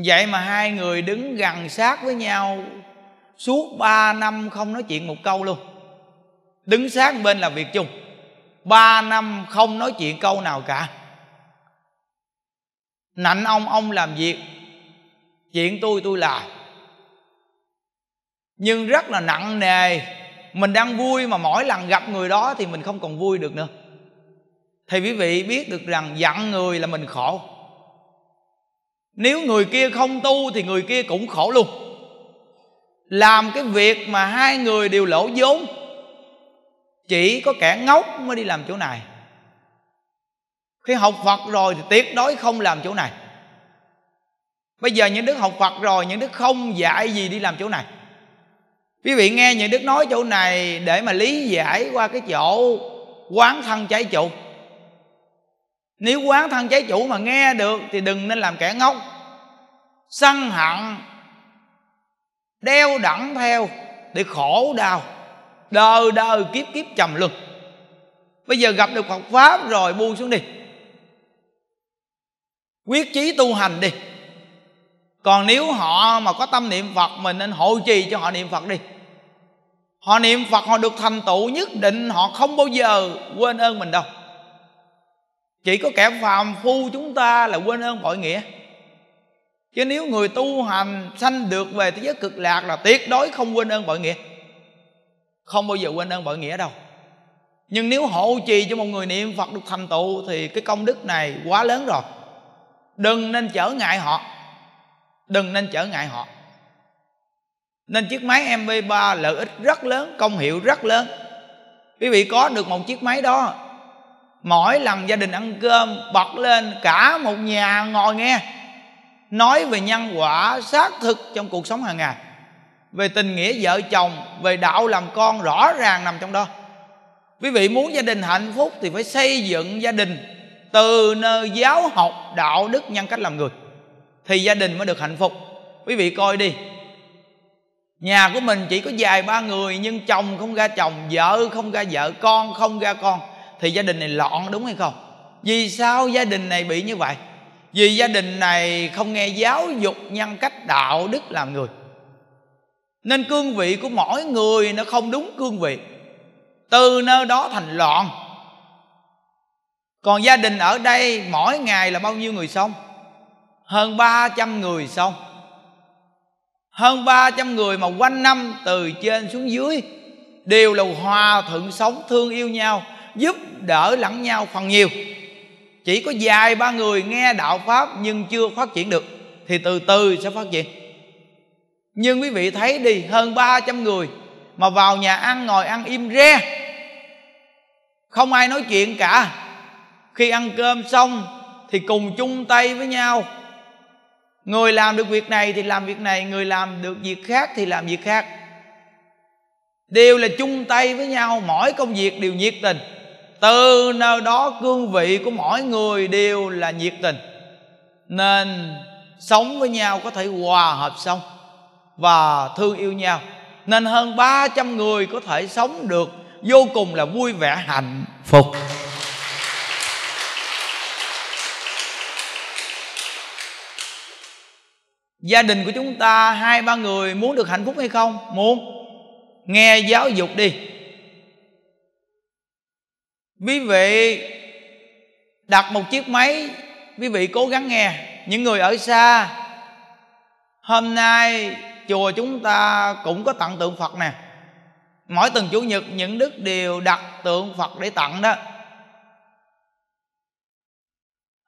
vậy mà hai người đứng gần sát với nhau suốt ba năm không nói chuyện một câu luôn đứng sát bên làm việc chung Ba năm không nói chuyện câu nào cả Nạnh ông ông làm việc Chuyện tôi tôi làm Nhưng rất là nặng nề Mình đang vui mà mỗi lần gặp người đó Thì mình không còn vui được nữa Thì quý vị biết được rằng giận người là mình khổ Nếu người kia không tu Thì người kia cũng khổ luôn Làm cái việc mà hai người đều lỗ vốn chỉ có kẻ ngốc mới đi làm chỗ này khi học phật rồi thì tuyệt đối không làm chỗ này bây giờ những đức học phật rồi những đức không dạy gì đi làm chỗ này quý vị nghe những đức nói chỗ này để mà lý giải qua cái chỗ quán thân trái chủ nếu quán thân trái chủ mà nghe được thì đừng nên làm kẻ ngốc sân hận đeo đẳng theo để khổ đau đời đời kiếp kiếp trầm luân bây giờ gặp được phật pháp rồi buông xuống đi quyết chí tu hành đi còn nếu họ mà có tâm niệm phật mình nên hộ trì cho họ niệm phật đi họ niệm phật họ được thành tựu nhất định họ không bao giờ quên ơn mình đâu chỉ có kẻ phàm phu chúng ta là quên ơn bội nghĩa chứ nếu người tu hành sanh được về thế giới cực lạc là tuyệt đối không quên ơn bội nghĩa không bao giờ quên ơn bội nghĩa đâu nhưng nếu hộ trì cho một người niệm phật được thành tựu thì cái công đức này quá lớn rồi đừng nên trở ngại họ đừng nên trở ngại họ nên chiếc máy mp3 lợi ích rất lớn công hiệu rất lớn quý vị có được một chiếc máy đó mỗi lần gia đình ăn cơm bật lên cả một nhà ngồi nghe nói về nhân quả xác thực trong cuộc sống hàng ngày về tình nghĩa vợ chồng về đạo làm con rõ ràng nằm trong đó quý vị muốn gia đình hạnh phúc thì phải xây dựng gia đình từ nơi giáo học đạo đức nhân cách làm người thì gia đình mới được hạnh phúc quý vị coi đi nhà của mình chỉ có vài ba người nhưng chồng không ra chồng vợ không ra vợ con không ra con thì gia đình này loạn đúng hay không vì sao gia đình này bị như vậy vì gia đình này không nghe giáo dục nhân cách đạo đức làm người nên cương vị của mỗi người nó không đúng cương vị từ nơi đó thành loạn còn gia đình ở đây mỗi ngày là bao nhiêu người xong hơn 300 người xong hơn 300 người mà quanh năm từ trên xuống dưới đều là hòa thuận sống thương yêu nhau giúp đỡ lẫn nhau phần nhiều chỉ có vài ba người nghe đạo pháp nhưng chưa phát triển được thì từ từ sẽ phát triển nhưng quý vị thấy đi hơn 300 người mà vào nhà ăn ngồi ăn im re không ai nói chuyện cả khi ăn cơm xong thì cùng chung tay với nhau người làm được việc này thì làm việc này người làm được việc khác thì làm việc khác đều là chung tay với nhau mỗi công việc đều nhiệt tình từ nơi đó cương vị của mỗi người đều là nhiệt tình nên sống với nhau có thể hòa hợp xong và thương yêu nhau nên hơn 300 người có thể sống được vô cùng là vui vẻ hạnh phúc gia đình của chúng ta hai ba người muốn được hạnh phúc hay không muốn nghe giáo dục đi quý vị đặt một chiếc máy quý vị cố gắng nghe những người ở xa hôm nay chùa chúng ta cũng có tặng tượng phật nè mỗi tuần chủ nhật những đức đều đặt tượng phật để tặng đó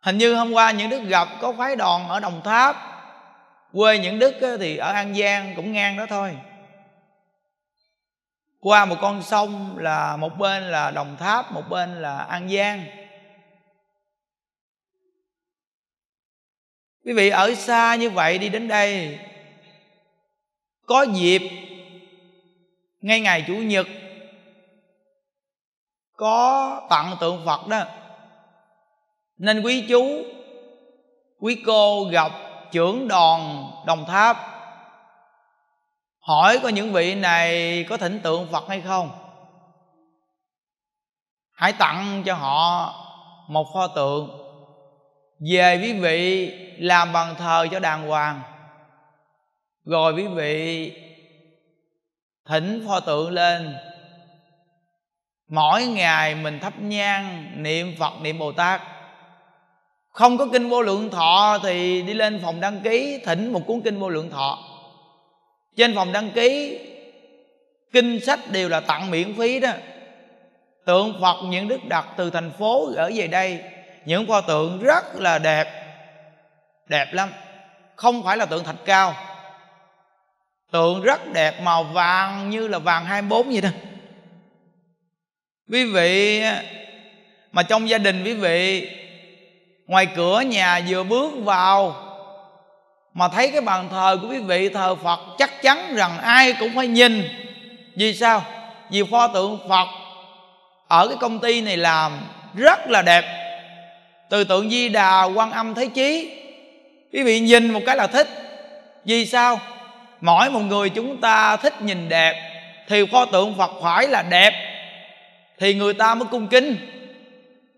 hình như hôm qua những đức gặp có phái đoàn ở đồng tháp quê những đức thì ở an giang cũng ngang đó thôi qua một con sông là một bên là đồng tháp một bên là an giang quý vị ở xa như vậy đi đến đây có dịp ngay ngày chủ nhật có tặng tượng phật đó nên quý chú quý cô gặp trưởng đoàn đồng tháp hỏi có những vị này có thỉnh tượng phật hay không hãy tặng cho họ một pho tượng về quý vị làm bằng thờ cho đàng hoàng rồi quý vị thỉnh pho tượng lên mỗi ngày mình thắp nhang niệm phật niệm bồ tát không có kinh vô lượng thọ thì đi lên phòng đăng ký thỉnh một cuốn kinh vô lượng thọ trên phòng đăng ký kinh sách đều là tặng miễn phí đó tượng phật những đức đặt từ thành phố gửi về đây những pho tượng rất là đẹp đẹp lắm không phải là tượng thạch cao tượng rất đẹp màu vàng như là vàng 24 vậy đó quý vị mà trong gia đình quý vị ngoài cửa nhà vừa bước vào mà thấy cái bàn thờ của quý vị thờ phật chắc chắn rằng ai cũng phải nhìn vì sao vì pho tượng phật ở cái công ty này làm rất là đẹp từ tượng di đà quan âm thế chí quý vị nhìn một cái là thích vì sao mỗi một người chúng ta thích nhìn đẹp thì pho tượng phật phải là đẹp thì người ta mới cung kính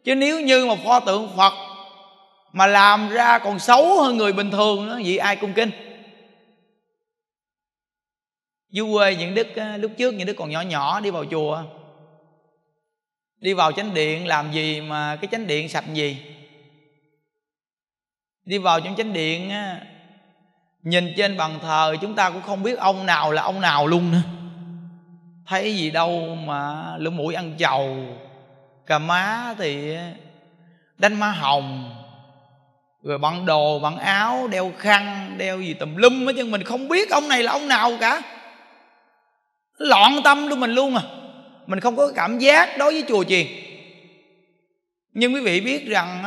chứ nếu như một pho tượng phật mà làm ra còn xấu hơn người bình thường nữa vậy ai cung kính dưới quê những đức lúc trước những đức còn nhỏ nhỏ đi vào chùa đi vào chánh điện làm gì mà cái chánh điện sạch gì đi vào trong chánh điện nhìn trên bàn thờ chúng ta cũng không biết ông nào là ông nào luôn nữa thấy gì đâu mà lỗ mũi ăn chầu cà má thì đánh má hồng rồi bằng đồ bằng áo đeo khăn đeo gì tùm lum hết nhưng mình không biết ông này là ông nào cả loạn tâm luôn mình luôn à mình không có cảm giác đối với chùa chiền nhưng quý vị biết rằng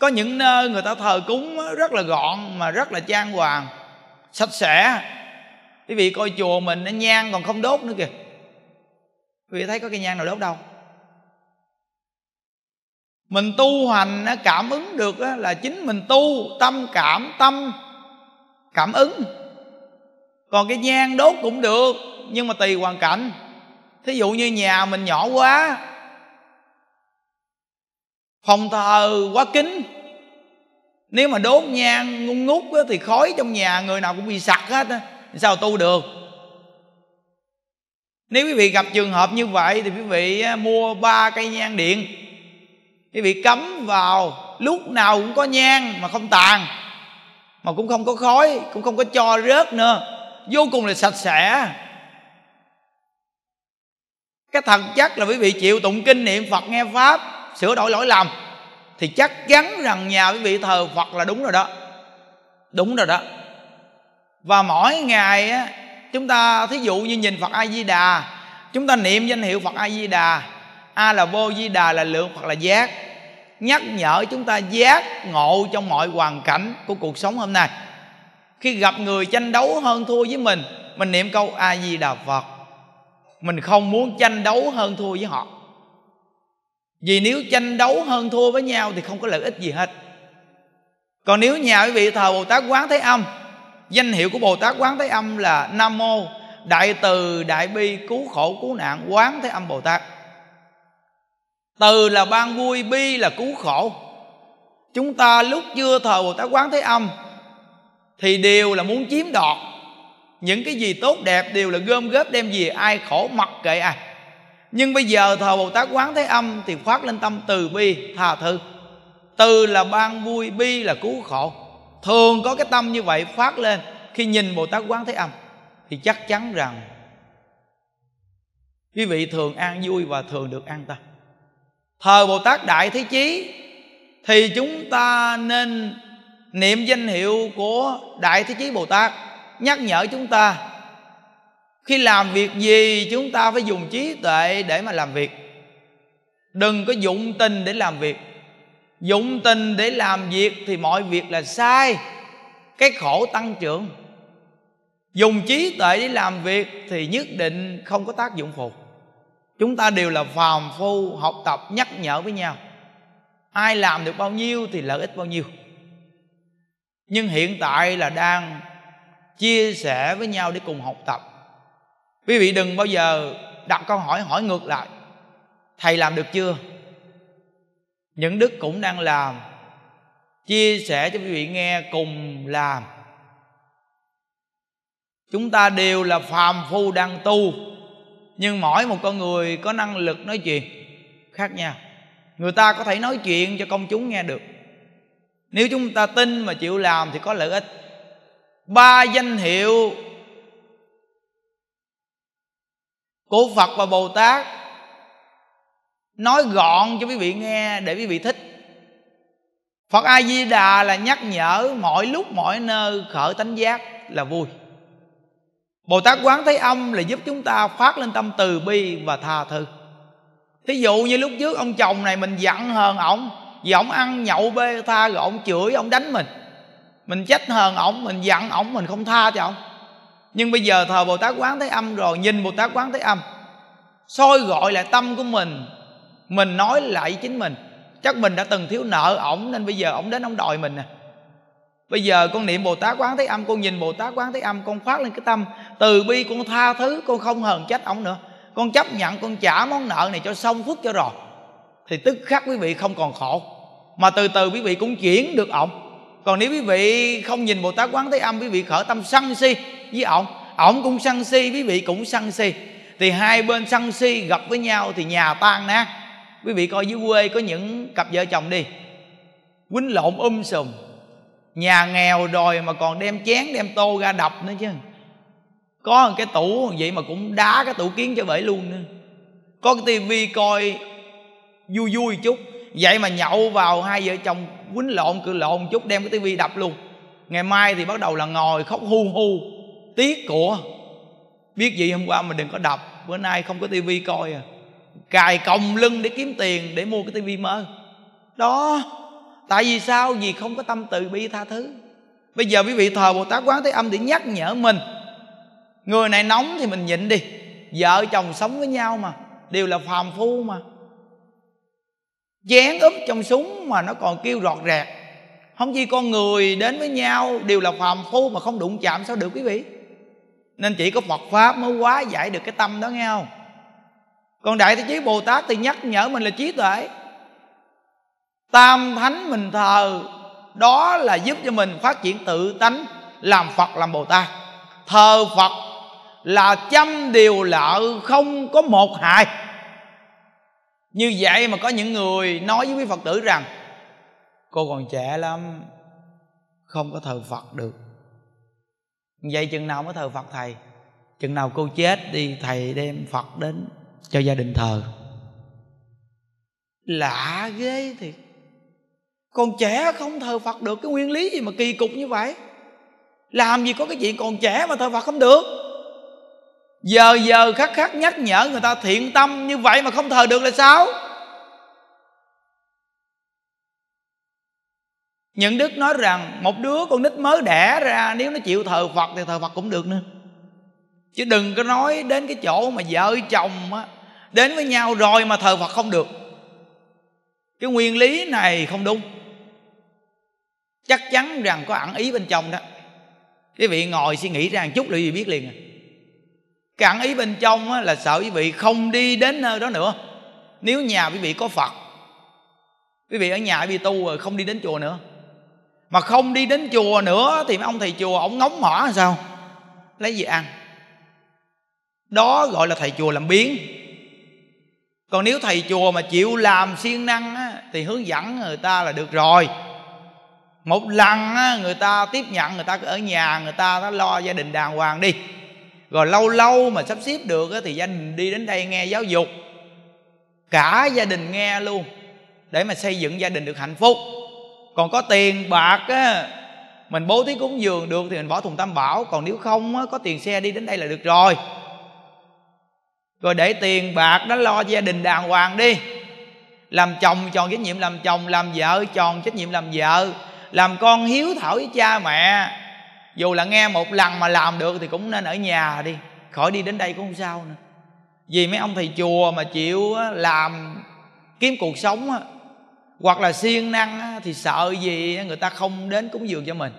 có những nơi người ta thờ cúng rất là gọn mà rất là trang hoàng sạch sẽ quý vị coi chùa mình nó nhang còn không đốt nữa kìa quý vị thấy có cái nhang nào đốt đâu mình tu hành nó cảm ứng được là chính mình tu tâm cảm tâm cảm ứng còn cái nhang đốt cũng được nhưng mà tùy hoàn cảnh thí dụ như nhà mình nhỏ quá phòng thờ quá kín nếu mà đốt nhang ngung ngút á, thì khói trong nhà người nào cũng bị sặc hết á sao tu được nếu quý vị gặp trường hợp như vậy thì quý vị mua ba cây nhang điện quý vị cấm vào lúc nào cũng có nhang mà không tàn mà cũng không có khói cũng không có cho rớt nữa vô cùng là sạch sẽ cái thần chắc là quý vị chịu tụng kinh niệm phật nghe pháp sửa đổi lỗi lầm thì chắc chắn rằng nhà quý vị thờ phật là đúng rồi đó đúng rồi đó và mỗi ngày á, chúng ta thí dụ như nhìn phật a di đà chúng ta niệm danh hiệu phật a di đà a là vô di đà là lượng hoặc là giác nhắc nhở chúng ta giác ngộ trong mọi hoàn cảnh của cuộc sống hôm nay khi gặp người tranh đấu hơn thua với mình mình niệm câu a di đà phật mình không muốn tranh đấu hơn thua với họ vì nếu tranh đấu hơn thua với nhau thì không có lợi ích gì hết còn nếu nhà quý vị thờ bồ tát quán thế âm danh hiệu của bồ tát quán thế âm là nam mô đại từ đại bi cứu khổ cứu nạn quán thế âm bồ tát từ là ban vui bi là cứu khổ chúng ta lúc chưa thờ bồ tát quán thế âm thì đều là muốn chiếm đoạt những cái gì tốt đẹp đều là gom góp đem về ai khổ mặc kệ ai nhưng bây giờ thờ bồ tát quán thế âm thì phát lên tâm từ bi tha thứ từ là ban vui bi là cứu khổ thường có cái tâm như vậy phát lên khi nhìn bồ tát quán thế âm thì chắc chắn rằng quý vị thường an vui và thường được an tâm thờ bồ tát đại thế chí thì chúng ta nên niệm danh hiệu của đại thế chí bồ tát nhắc nhở chúng ta khi làm việc gì chúng ta phải dùng trí tuệ để mà làm việc đừng có dụng tình để làm việc dụng tình để làm việc thì mọi việc là sai cái khổ tăng trưởng dùng trí tuệ để làm việc thì nhất định không có tác dụng phụ chúng ta đều là phàm phu học tập nhắc nhở với nhau ai làm được bao nhiêu thì lợi ích bao nhiêu nhưng hiện tại là đang chia sẻ với nhau để cùng học tập quý vị đừng bao giờ đặt câu hỏi hỏi ngược lại thầy làm được chưa những đức cũng đang làm chia sẻ cho quý vị nghe cùng làm chúng ta đều là phàm phu đang tu nhưng mỗi một con người có năng lực nói chuyện khác nhau người ta có thể nói chuyện cho công chúng nghe được nếu chúng ta tin mà chịu làm thì có lợi ích ba danh hiệu của phật và bồ tát nói gọn cho quý vị nghe để quý vị thích phật a di đà là nhắc nhở mọi lúc mọi nơi khởi tánh giác là vui bồ tát quán thấy âm là giúp chúng ta phát lên tâm từ bi và tha thứ thí dụ như lúc trước ông chồng này mình giận hờn ổng vì ổng ăn nhậu bê tha rồi ổng chửi ổng đánh mình mình trách hờn ổng mình giận ổng mình không tha cho ổng nhưng bây giờ thờ bồ tát quán thế âm rồi nhìn bồ tát quán thế âm soi gọi lại tâm của mình mình nói lại chính mình chắc mình đã từng thiếu nợ ổng nên bây giờ ổng đến ổng đòi mình nè bây giờ con niệm bồ tát quán thế âm con nhìn bồ tát quán thế âm con phát lên cái tâm từ bi con tha thứ con không hờn trách ổng nữa con chấp nhận con trả món nợ này cho xong phước cho rồi thì tức khắc quý vị không còn khổ mà từ từ quý vị cũng chuyển được ổng còn nếu quý vị không nhìn bồ tát quán thế âm quý vị khởi tâm sân si với ổng ổng cũng sân si quý vị cũng sân si thì hai bên sân si gặp với nhau thì nhà tan nát quý vị coi dưới quê có những cặp vợ chồng đi quýnh lộn um sùm nhà nghèo đòi mà còn đem chén đem tô ra đập nữa chứ có một cái tủ vậy mà cũng đá cái tủ kiến cho bể luôn nữa có cái tivi coi vui vui chút vậy mà nhậu vào hai vợ chồng quýnh lộn cự lộn chút đem cái tivi đập luôn ngày mai thì bắt đầu là ngồi khóc hu hu tiếc của biết gì hôm qua mình đừng có đọc bữa nay không có tivi coi à cài còng lưng để kiếm tiền để mua cái tivi mới đó tại vì sao vì không có tâm từ bi tha thứ bây giờ quý vị thờ bồ tát quán thế âm để nhắc nhở mình người này nóng thì mình nhịn đi vợ chồng sống với nhau mà đều là phàm phu mà chén úp trong súng mà nó còn kêu rọt rẹt không chỉ con người đến với nhau đều là phàm phu mà không đụng chạm sao được quý vị nên chỉ có phật pháp mới quá giải được cái tâm đó nghe không còn đại thế chí bồ tát thì nhắc nhở mình là trí tuệ tam thánh mình thờ đó là giúp cho mình phát triển tự tánh làm phật làm bồ tát thờ phật là trăm điều lợi không có một hại như vậy mà có những người nói với quý phật tử rằng cô còn trẻ lắm không có thờ phật được vậy chừng nào mới thờ phật thầy chừng nào cô chết đi thầy đem phật đến cho gia đình thờ lạ ghê thiệt còn trẻ không thờ phật được cái nguyên lý gì mà kỳ cục như vậy làm gì có cái chuyện còn trẻ mà thờ phật không được giờ giờ khắc khắc nhắc nhở người ta thiện tâm như vậy mà không thờ được là sao những đức nói rằng một đứa con nít mới đẻ ra nếu nó chịu thờ phật thì thờ phật cũng được nữa chứ đừng có nói đến cái chỗ mà vợ chồng á đến với nhau rồi mà thờ phật không được cái nguyên lý này không đúng chắc chắn rằng có ẩn ý bên trong đó quý vị ngồi suy nghĩ ra một chút là quý vị biết liền à. cái ẩn ý bên trong á, là sợ quý vị không đi đến nơi đó nữa nếu nhà quý vị có phật quý vị ở nhà quý vị tu rồi không đi đến chùa nữa mà không đi đến chùa nữa thì ông thầy chùa ổng ngóng mỏ làm sao lấy gì ăn đó gọi là thầy chùa làm biến còn nếu thầy chùa mà chịu làm siêng năng á, thì hướng dẫn người ta là được rồi một lần á, người ta tiếp nhận người ta ở nhà người ta đã lo gia đình đàng hoàng đi rồi lâu lâu mà sắp xếp được á, thì gia đình đi đến đây nghe giáo dục cả gia đình nghe luôn để mà xây dựng gia đình được hạnh phúc còn có tiền bạc á mình bố thí cúng dường được thì mình bỏ thùng tam bảo còn nếu không á, có tiền xe đi đến đây là được rồi rồi để tiền bạc đó lo gia đình đàng hoàng đi làm chồng tròn trách nhiệm làm chồng làm vợ tròn trách nhiệm làm vợ làm con hiếu thảo với cha mẹ dù là nghe một lần mà làm được thì cũng nên ở nhà đi khỏi đi đến đây cũng không sao nữa vì mấy ông thầy chùa mà chịu làm kiếm cuộc sống hoặc là siêng năng thì sợ gì người ta không đến cúng dường cho mình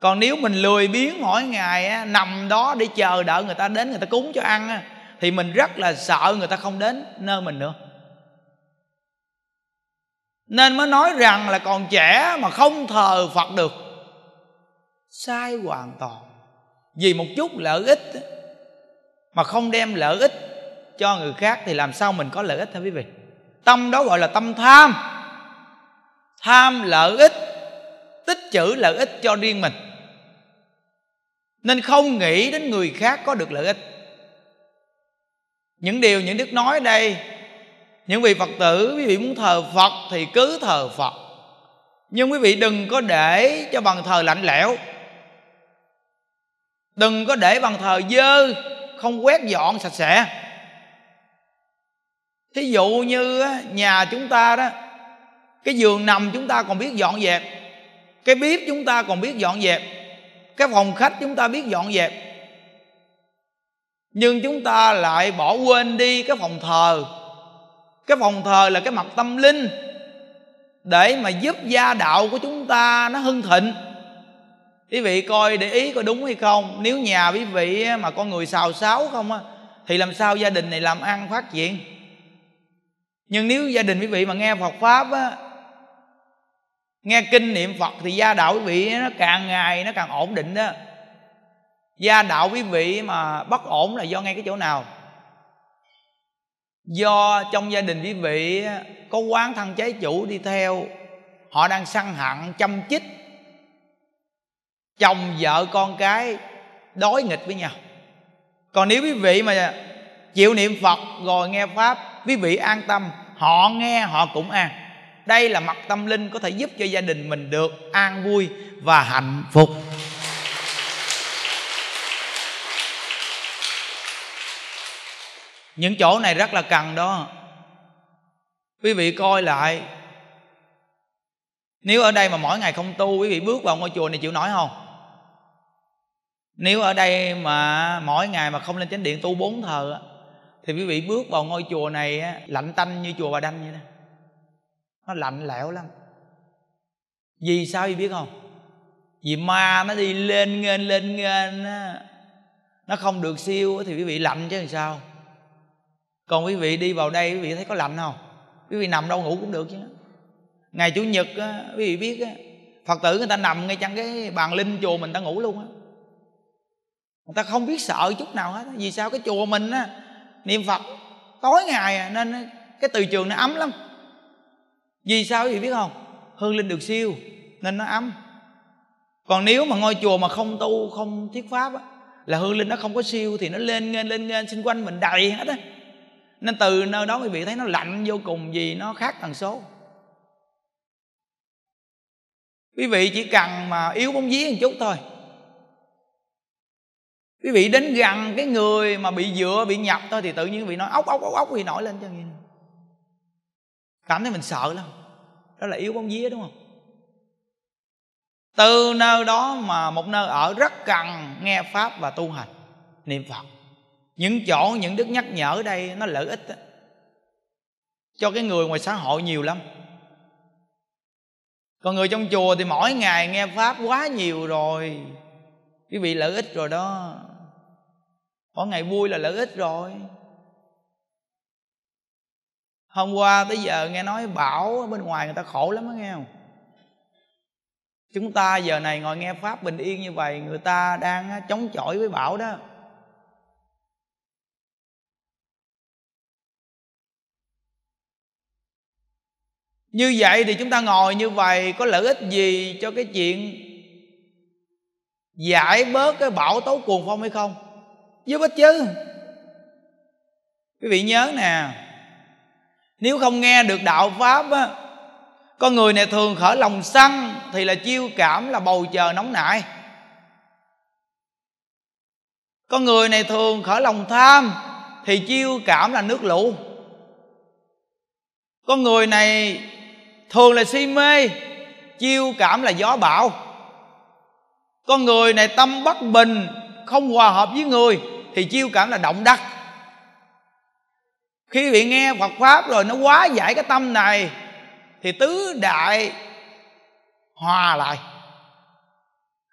còn nếu mình lười biếng mỗi ngày nằm đó để chờ đợi người ta đến người ta cúng cho ăn thì mình rất là sợ người ta không đến nơi mình nữa nên mới nói rằng là còn trẻ mà không thờ phật được sai hoàn toàn vì một chút lợi ích mà không đem lợi ích cho người khác thì làm sao mình có lợi ích thưa quý vị tâm đó gọi là tâm tham tham lợi ích tích trữ lợi ích cho riêng mình nên không nghĩ đến người khác có được lợi ích những điều những đức nói đây những vị phật tử quý vị muốn thờ phật thì cứ thờ phật nhưng quý vị đừng có để cho bằng thờ lạnh lẽo đừng có để bằng thờ dơ không quét dọn sạch sẽ thí dụ như nhà chúng ta đó cái giường nằm chúng ta còn biết dọn dẹp cái bếp chúng ta còn biết dọn dẹp cái phòng khách chúng ta biết dọn dẹp nhưng chúng ta lại bỏ quên đi cái phòng thờ cái phòng thờ là cái mặt tâm linh để mà giúp gia đạo của chúng ta nó hưng thịnh quý vị coi để ý có đúng hay không nếu nhà quý vị mà con người xào xáo không á thì làm sao gia đình này làm ăn phát triển nhưng nếu gia đình quý vị mà nghe phật pháp á nghe kinh niệm phật thì gia đạo quý vị nó càng ngày nó càng ổn định đó gia đạo quý vị mà bất ổn là do ngay cái chỗ nào do trong gia đình quý vị có quán thân trái chủ đi theo họ đang săn hận chăm chích chồng vợ con cái đối nghịch với nhau còn nếu quý vị mà chịu niệm phật rồi nghe pháp quý vị an tâm họ nghe họ cũng an đây là mặt tâm linh có thể giúp cho gia đình mình được an vui và hạnh phúc những chỗ này rất là cần đó quý vị coi lại nếu ở đây mà mỗi ngày không tu quý vị bước vào ngôi chùa này chịu nổi không nếu ở đây mà mỗi ngày mà không lên chánh điện tu bốn thờ thì quý vị bước vào ngôi chùa này á, lạnh tanh như chùa bà đanh vậy đó nó lạnh lẽo lắm vì sao vậy biết không vì ma nó đi lên nghênh lên nghênh á nó không được siêu thì quý vị lạnh chứ làm sao còn quý vị đi vào đây quý vị thấy có lạnh không quý vị nằm đâu ngủ cũng được chứ ngày chủ nhật á, quý vị biết á, phật tử người ta nằm ngay trong cái bàn linh chùa mình ta ngủ luôn á người ta không biết sợ chút nào hết vì sao cái chùa mình á niệm phật tối ngày à, nên cái từ trường nó ấm lắm vì sao thì biết không hương linh được siêu nên nó ấm còn nếu mà ngôi chùa mà không tu không thiết pháp á, là hương linh nó không có siêu thì nó lên lên lên lên xung quanh mình đầy hết á nên từ nơi đó quý vị thấy nó lạnh vô cùng vì nó khác tần số quý vị chỉ cần mà yếu bóng dí một chút thôi quý vị đến gần cái người mà bị dựa bị nhập thôi thì tự nhiên bị nói ốc ốc ốc ốc thì nổi lên cho nhìn cảm thấy mình sợ lắm đó là yếu bóng vía đúng không từ nơi đó mà một nơi ở rất cần nghe pháp và tu hành niệm phật những chỗ những đức nhắc nhở đây nó lợi ích đó. cho cái người ngoài xã hội nhiều lắm còn người trong chùa thì mỗi ngày nghe pháp quá nhiều rồi quý vị lợi ích rồi đó mỗi ngày vui là lợi ích rồi hôm qua tới giờ nghe nói bảo ở bên ngoài người ta khổ lắm á nghe không chúng ta giờ này ngồi nghe pháp bình yên như vậy người ta đang chống chọi với bảo đó như vậy thì chúng ta ngồi như vậy có lợi ích gì cho cái chuyện giải bớt cái bão tố cuồng phong hay không giúp ích chứ quý vị nhớ nè nếu không nghe được đạo pháp á con người này thường khởi lòng sân thì là chiêu cảm là bầu chờ nóng nại con người này thường khởi lòng tham thì chiêu cảm là nước lũ con người này thường là si mê chiêu cảm là gió bão con người này tâm bất bình không hòa hợp với người thì chiêu cảm là động đắc khi bị nghe Phật pháp rồi nó quá giải cái tâm này thì tứ đại hòa lại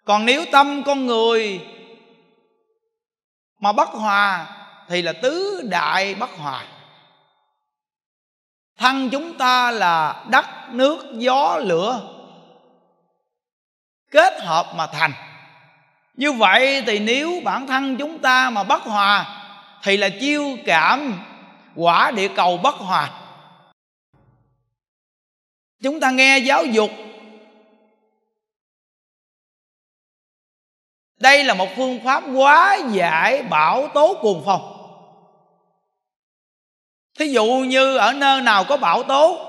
còn nếu tâm con người mà bất hòa thì là tứ đại bất hòa thân chúng ta là đất nước gió lửa kết hợp mà thành như vậy thì nếu bản thân chúng ta mà bất hòa thì là chiêu cảm quả địa cầu bất hòa chúng ta nghe giáo dục đây là một phương pháp quá giải bảo tố cuồng phong thí dụ như ở nơi nào có bão tố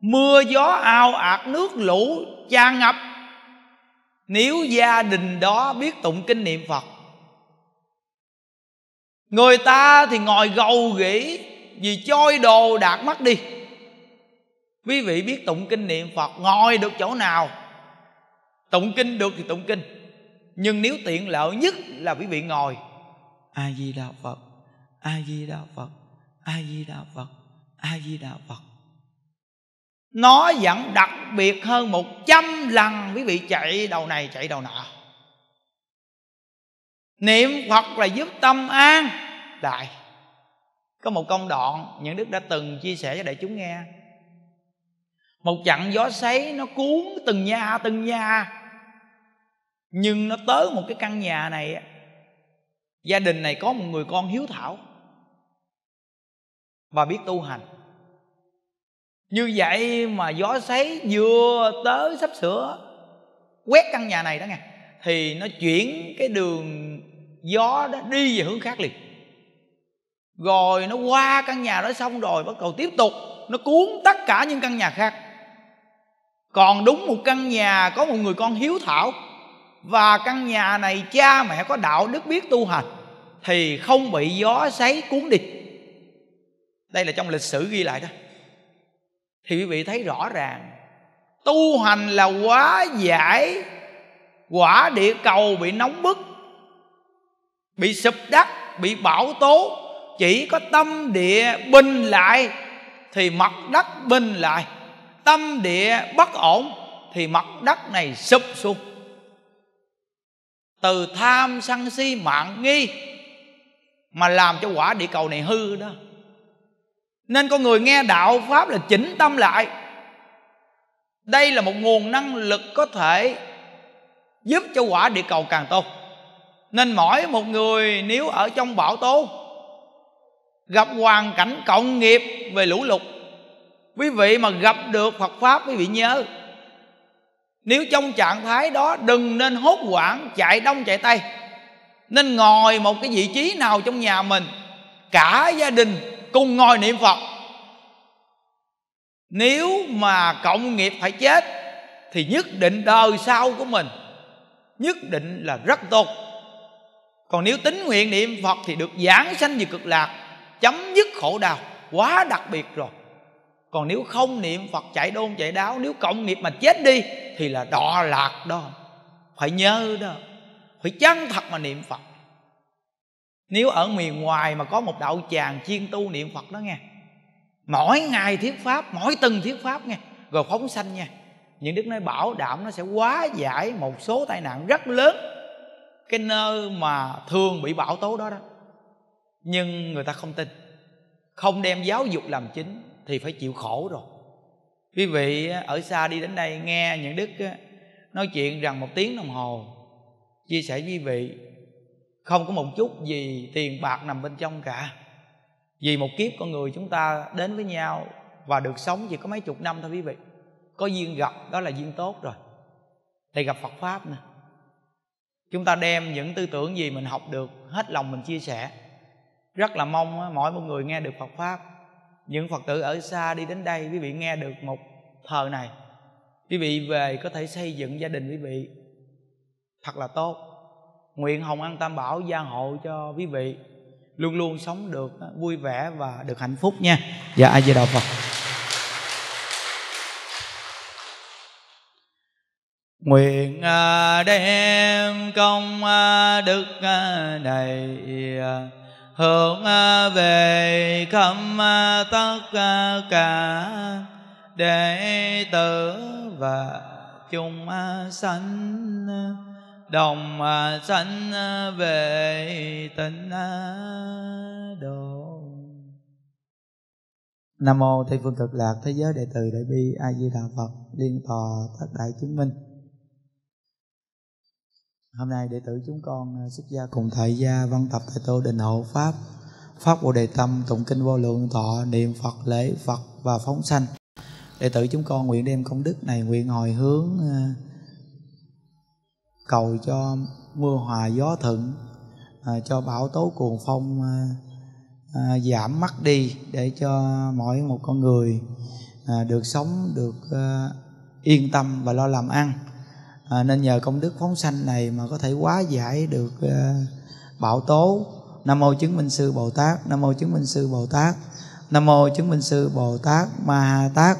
mưa gió ao ạt nước lũ tràn ngập nếu gia đình đó biết tụng kinh niệm phật người ta thì ngồi gầu gỉ vì choi đồ đạt mắt đi quý vị biết tụng kinh niệm phật ngồi được chỗ nào tụng kinh được thì tụng kinh nhưng nếu tiện lợi nhất là quý vị ngồi a di đà phật a di đà phật a di đà phật a di đà phật nó vẫn đặc biệt hơn một trăm lần quý vị chạy đầu này chạy đầu nọ niệm phật là giúp tâm an đại có một công đoạn những đức đã từng chia sẻ cho đại chúng nghe một trận gió sấy nó cuốn từng nhà từng nhà nhưng nó tới một cái căn nhà này gia đình này có một người con hiếu thảo bà biết tu hành như vậy mà gió sấy vừa tới sắp sửa quét căn nhà này đó nghe thì nó chuyển cái đường gió đó đi về hướng khác liền rồi nó qua căn nhà đó xong rồi bắt đầu tiếp tục nó cuốn tất cả những căn nhà khác còn đúng một căn nhà có một người con hiếu thảo và căn nhà này cha mẹ có đạo đức biết tu hành thì không bị gió sấy cuốn đi đây là trong lịch sử ghi lại đó thì quý vị thấy rõ ràng tu hành là quá giải quả địa cầu bị nóng bức bị sụp đất bị bão tố chỉ có tâm địa bình lại thì mặt đất bình lại tâm địa bất ổn thì mặt đất này sụp xuống từ tham sân si mạng nghi mà làm cho quả địa cầu này hư đó nên con người nghe đạo pháp là chỉnh tâm lại đây là một nguồn năng lực có thể giúp cho quả địa cầu càng tốt nên mỗi một người nếu ở trong bão tố gặp hoàn cảnh cộng nghiệp về lũ lụt quý vị mà gặp được phật pháp quý vị nhớ nếu trong trạng thái đó đừng nên hốt hoảng chạy đông chạy tây nên ngồi một cái vị trí nào trong nhà mình cả gia đình cùng ngồi niệm phật nếu mà cộng nghiệp phải chết thì nhất định đời sau của mình nhất định là rất tốt còn nếu tính nguyện niệm phật thì được giảng sanh về cực lạc chấm dứt khổ đau quá đặc biệt rồi còn nếu không niệm phật chạy đôn chạy đáo nếu cộng nghiệp mà chết đi thì là đọa lạc đó phải nhớ đó phải chân thật mà niệm phật nếu ở miền ngoài mà có một đạo tràng chuyên tu niệm phật đó nghe mỗi ngày thuyết pháp mỗi từng thuyết pháp nghe rồi phóng sanh nha những đức nói bảo đảm nó sẽ quá giải một số tai nạn rất lớn cái nơi mà thường bị bão tố đó đó nhưng người ta không tin không đem giáo dục làm chính thì phải chịu khổ rồi quý vị ở xa đi đến đây nghe những đức nói chuyện rằng một tiếng đồng hồ chia sẻ với quý vị không có một chút gì tiền bạc nằm bên trong cả vì một kiếp con người chúng ta đến với nhau và được sống chỉ có mấy chục năm thôi quý vị có duyên gặp đó là duyên tốt rồi thì gặp phật pháp nè chúng ta đem những tư tưởng gì mình học được hết lòng mình chia sẻ rất là mong mỗi một người nghe được phật pháp những phật tử ở xa đi đến đây quý vị nghe được một thờ này quý vị về có thể xây dựng gia đình quý vị thật là tốt nguyện hồng an tam bảo gia hộ cho quý vị luôn luôn sống được à, vui vẻ và được hạnh phúc nha dạ ai về đạo phật nguyện à, đem công à, đức này hướng về khắp tất cả đệ tử và chúng sanh đồng à, sanh à, về tịnh à, độ nam mô tây phương cực lạc thế giới đệ tử đại bi a di đà phật liên tòa thất đại chứng minh hôm nay đệ tử chúng con xuất gia cùng thầy gia văn tập tại tu đình hộ pháp phát bồ đề tâm tụng kinh vô lượng thọ niệm phật lễ phật và phóng sanh đệ tử chúng con nguyện đem công đức này nguyện hồi hướng cầu cho mưa hòa gió thuận à, cho bão tố cuồng phong à, à, giảm mất đi để cho mỗi một con người à, được sống được à, yên tâm và lo làm ăn à, nên nhờ công đức phóng sanh này mà có thể hóa giải được à, bão tố nam mô chứng minh sư bồ tát nam mô chứng minh sư bồ tát nam mô chứng minh sư bồ tát ma ha tát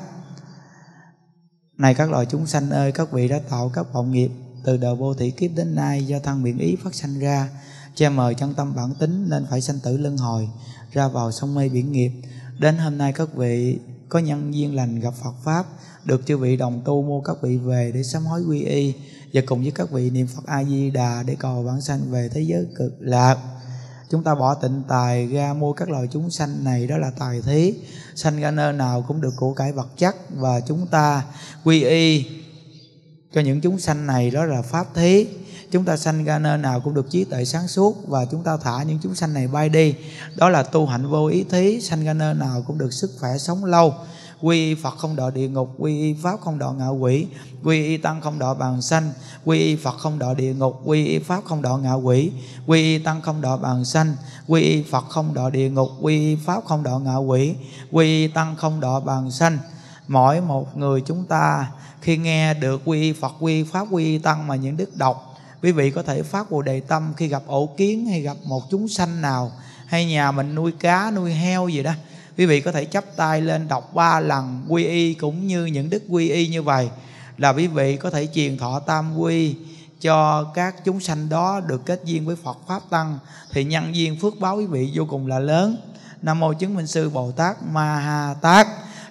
này các loài chúng sanh ơi các vị đã tạo các vọng nghiệp từ đầu vô thủy kiếp đến nay do thân miệng ý phát sanh ra che mờ chân tâm bản tính nên phải sanh tử luân hồi ra vào sông mê biển nghiệp đến hôm nay các vị có nhân duyên lành gặp Phật pháp được chư vị đồng tu mua các vị về để sám hối quy y và cùng với các vị niệm Phật A Di Đà để cầu vãng sanh về thế giới cực lạc chúng ta bỏ tịnh tài ra mua các loài chúng sanh này đó là tài thí sanh ra nơi nào cũng được của cải vật chất và chúng ta quy y cho những chúng sanh này đó là pháp thí chúng ta sanh ra nơi nào cũng được trí tuệ sáng suốt và chúng ta thả những chúng sanh này bay đi đó là tu hạnh vô ý thí sanh ra nơi nào cũng được sức khỏe sống lâu quy y Phật không đọa địa ngục quy y pháp không đọa ngạ quỷ quy y tăng không đọa bàn sanh quy y Phật không đọa địa ngục quy y pháp không đọa ngạ quỷ quy y tăng không đọa bàn sanh quy y Phật không đọa địa ngục quy y pháp không đọa ngạ quỷ quy y tăng không đọa bàn sanh mỗi một người chúng ta khi nghe được quy phật quy pháp quy tăng mà những đức đọc quý vị có thể phát bồ đề tâm khi gặp ổ kiến hay gặp một chúng sanh nào hay nhà mình nuôi cá nuôi heo gì đó quý vị có thể chắp tay lên đọc ba lần quy y cũng như những đức quy y như vậy là quý vị có thể truyền thọ tam quy cho các chúng sanh đó được kết duyên với Phật pháp tăng thì nhân duyên phước báo quý vị vô cùng là lớn Nam mô chứng minh sư Bồ Tát Ma Ha Tát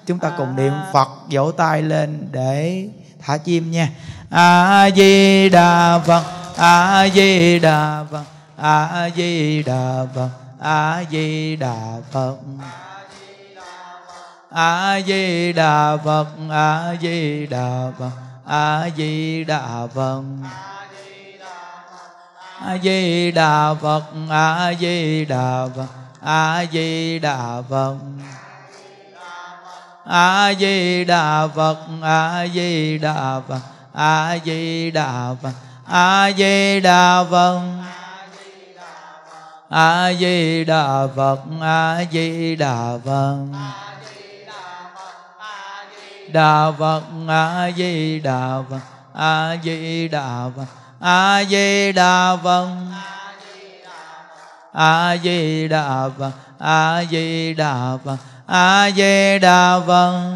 chúng ta à. cùng niệm phật vỗ tay lên để thả chim nha a di đà phật a di đà phật a di đà phật a di đà phật a di đà phật a di đà phật a di đà phật a di đà phật a di đà phật a di đà phật a di đà phật a di đà phật a di đà phật a di đà phật a di đà phật a di đà phật đà phật a di đà phật a di đà phật a di đà phật a di đà phật a di đà phật a di đà phật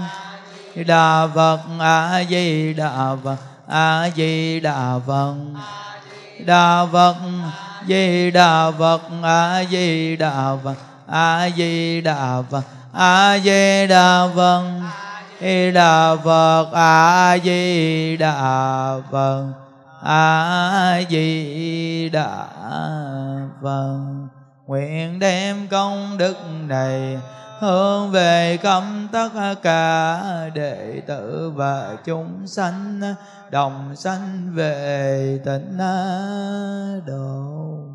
đà phật a di đà phật a di đà phật đà phật di đà phật a di đà phật a di đà phật a di đà phật di đà phật a di đà phật a di đà phật nguyện đem công đức này hướng về công tất cả đệ tử và chúng sanh đồng sanh về tịnh độ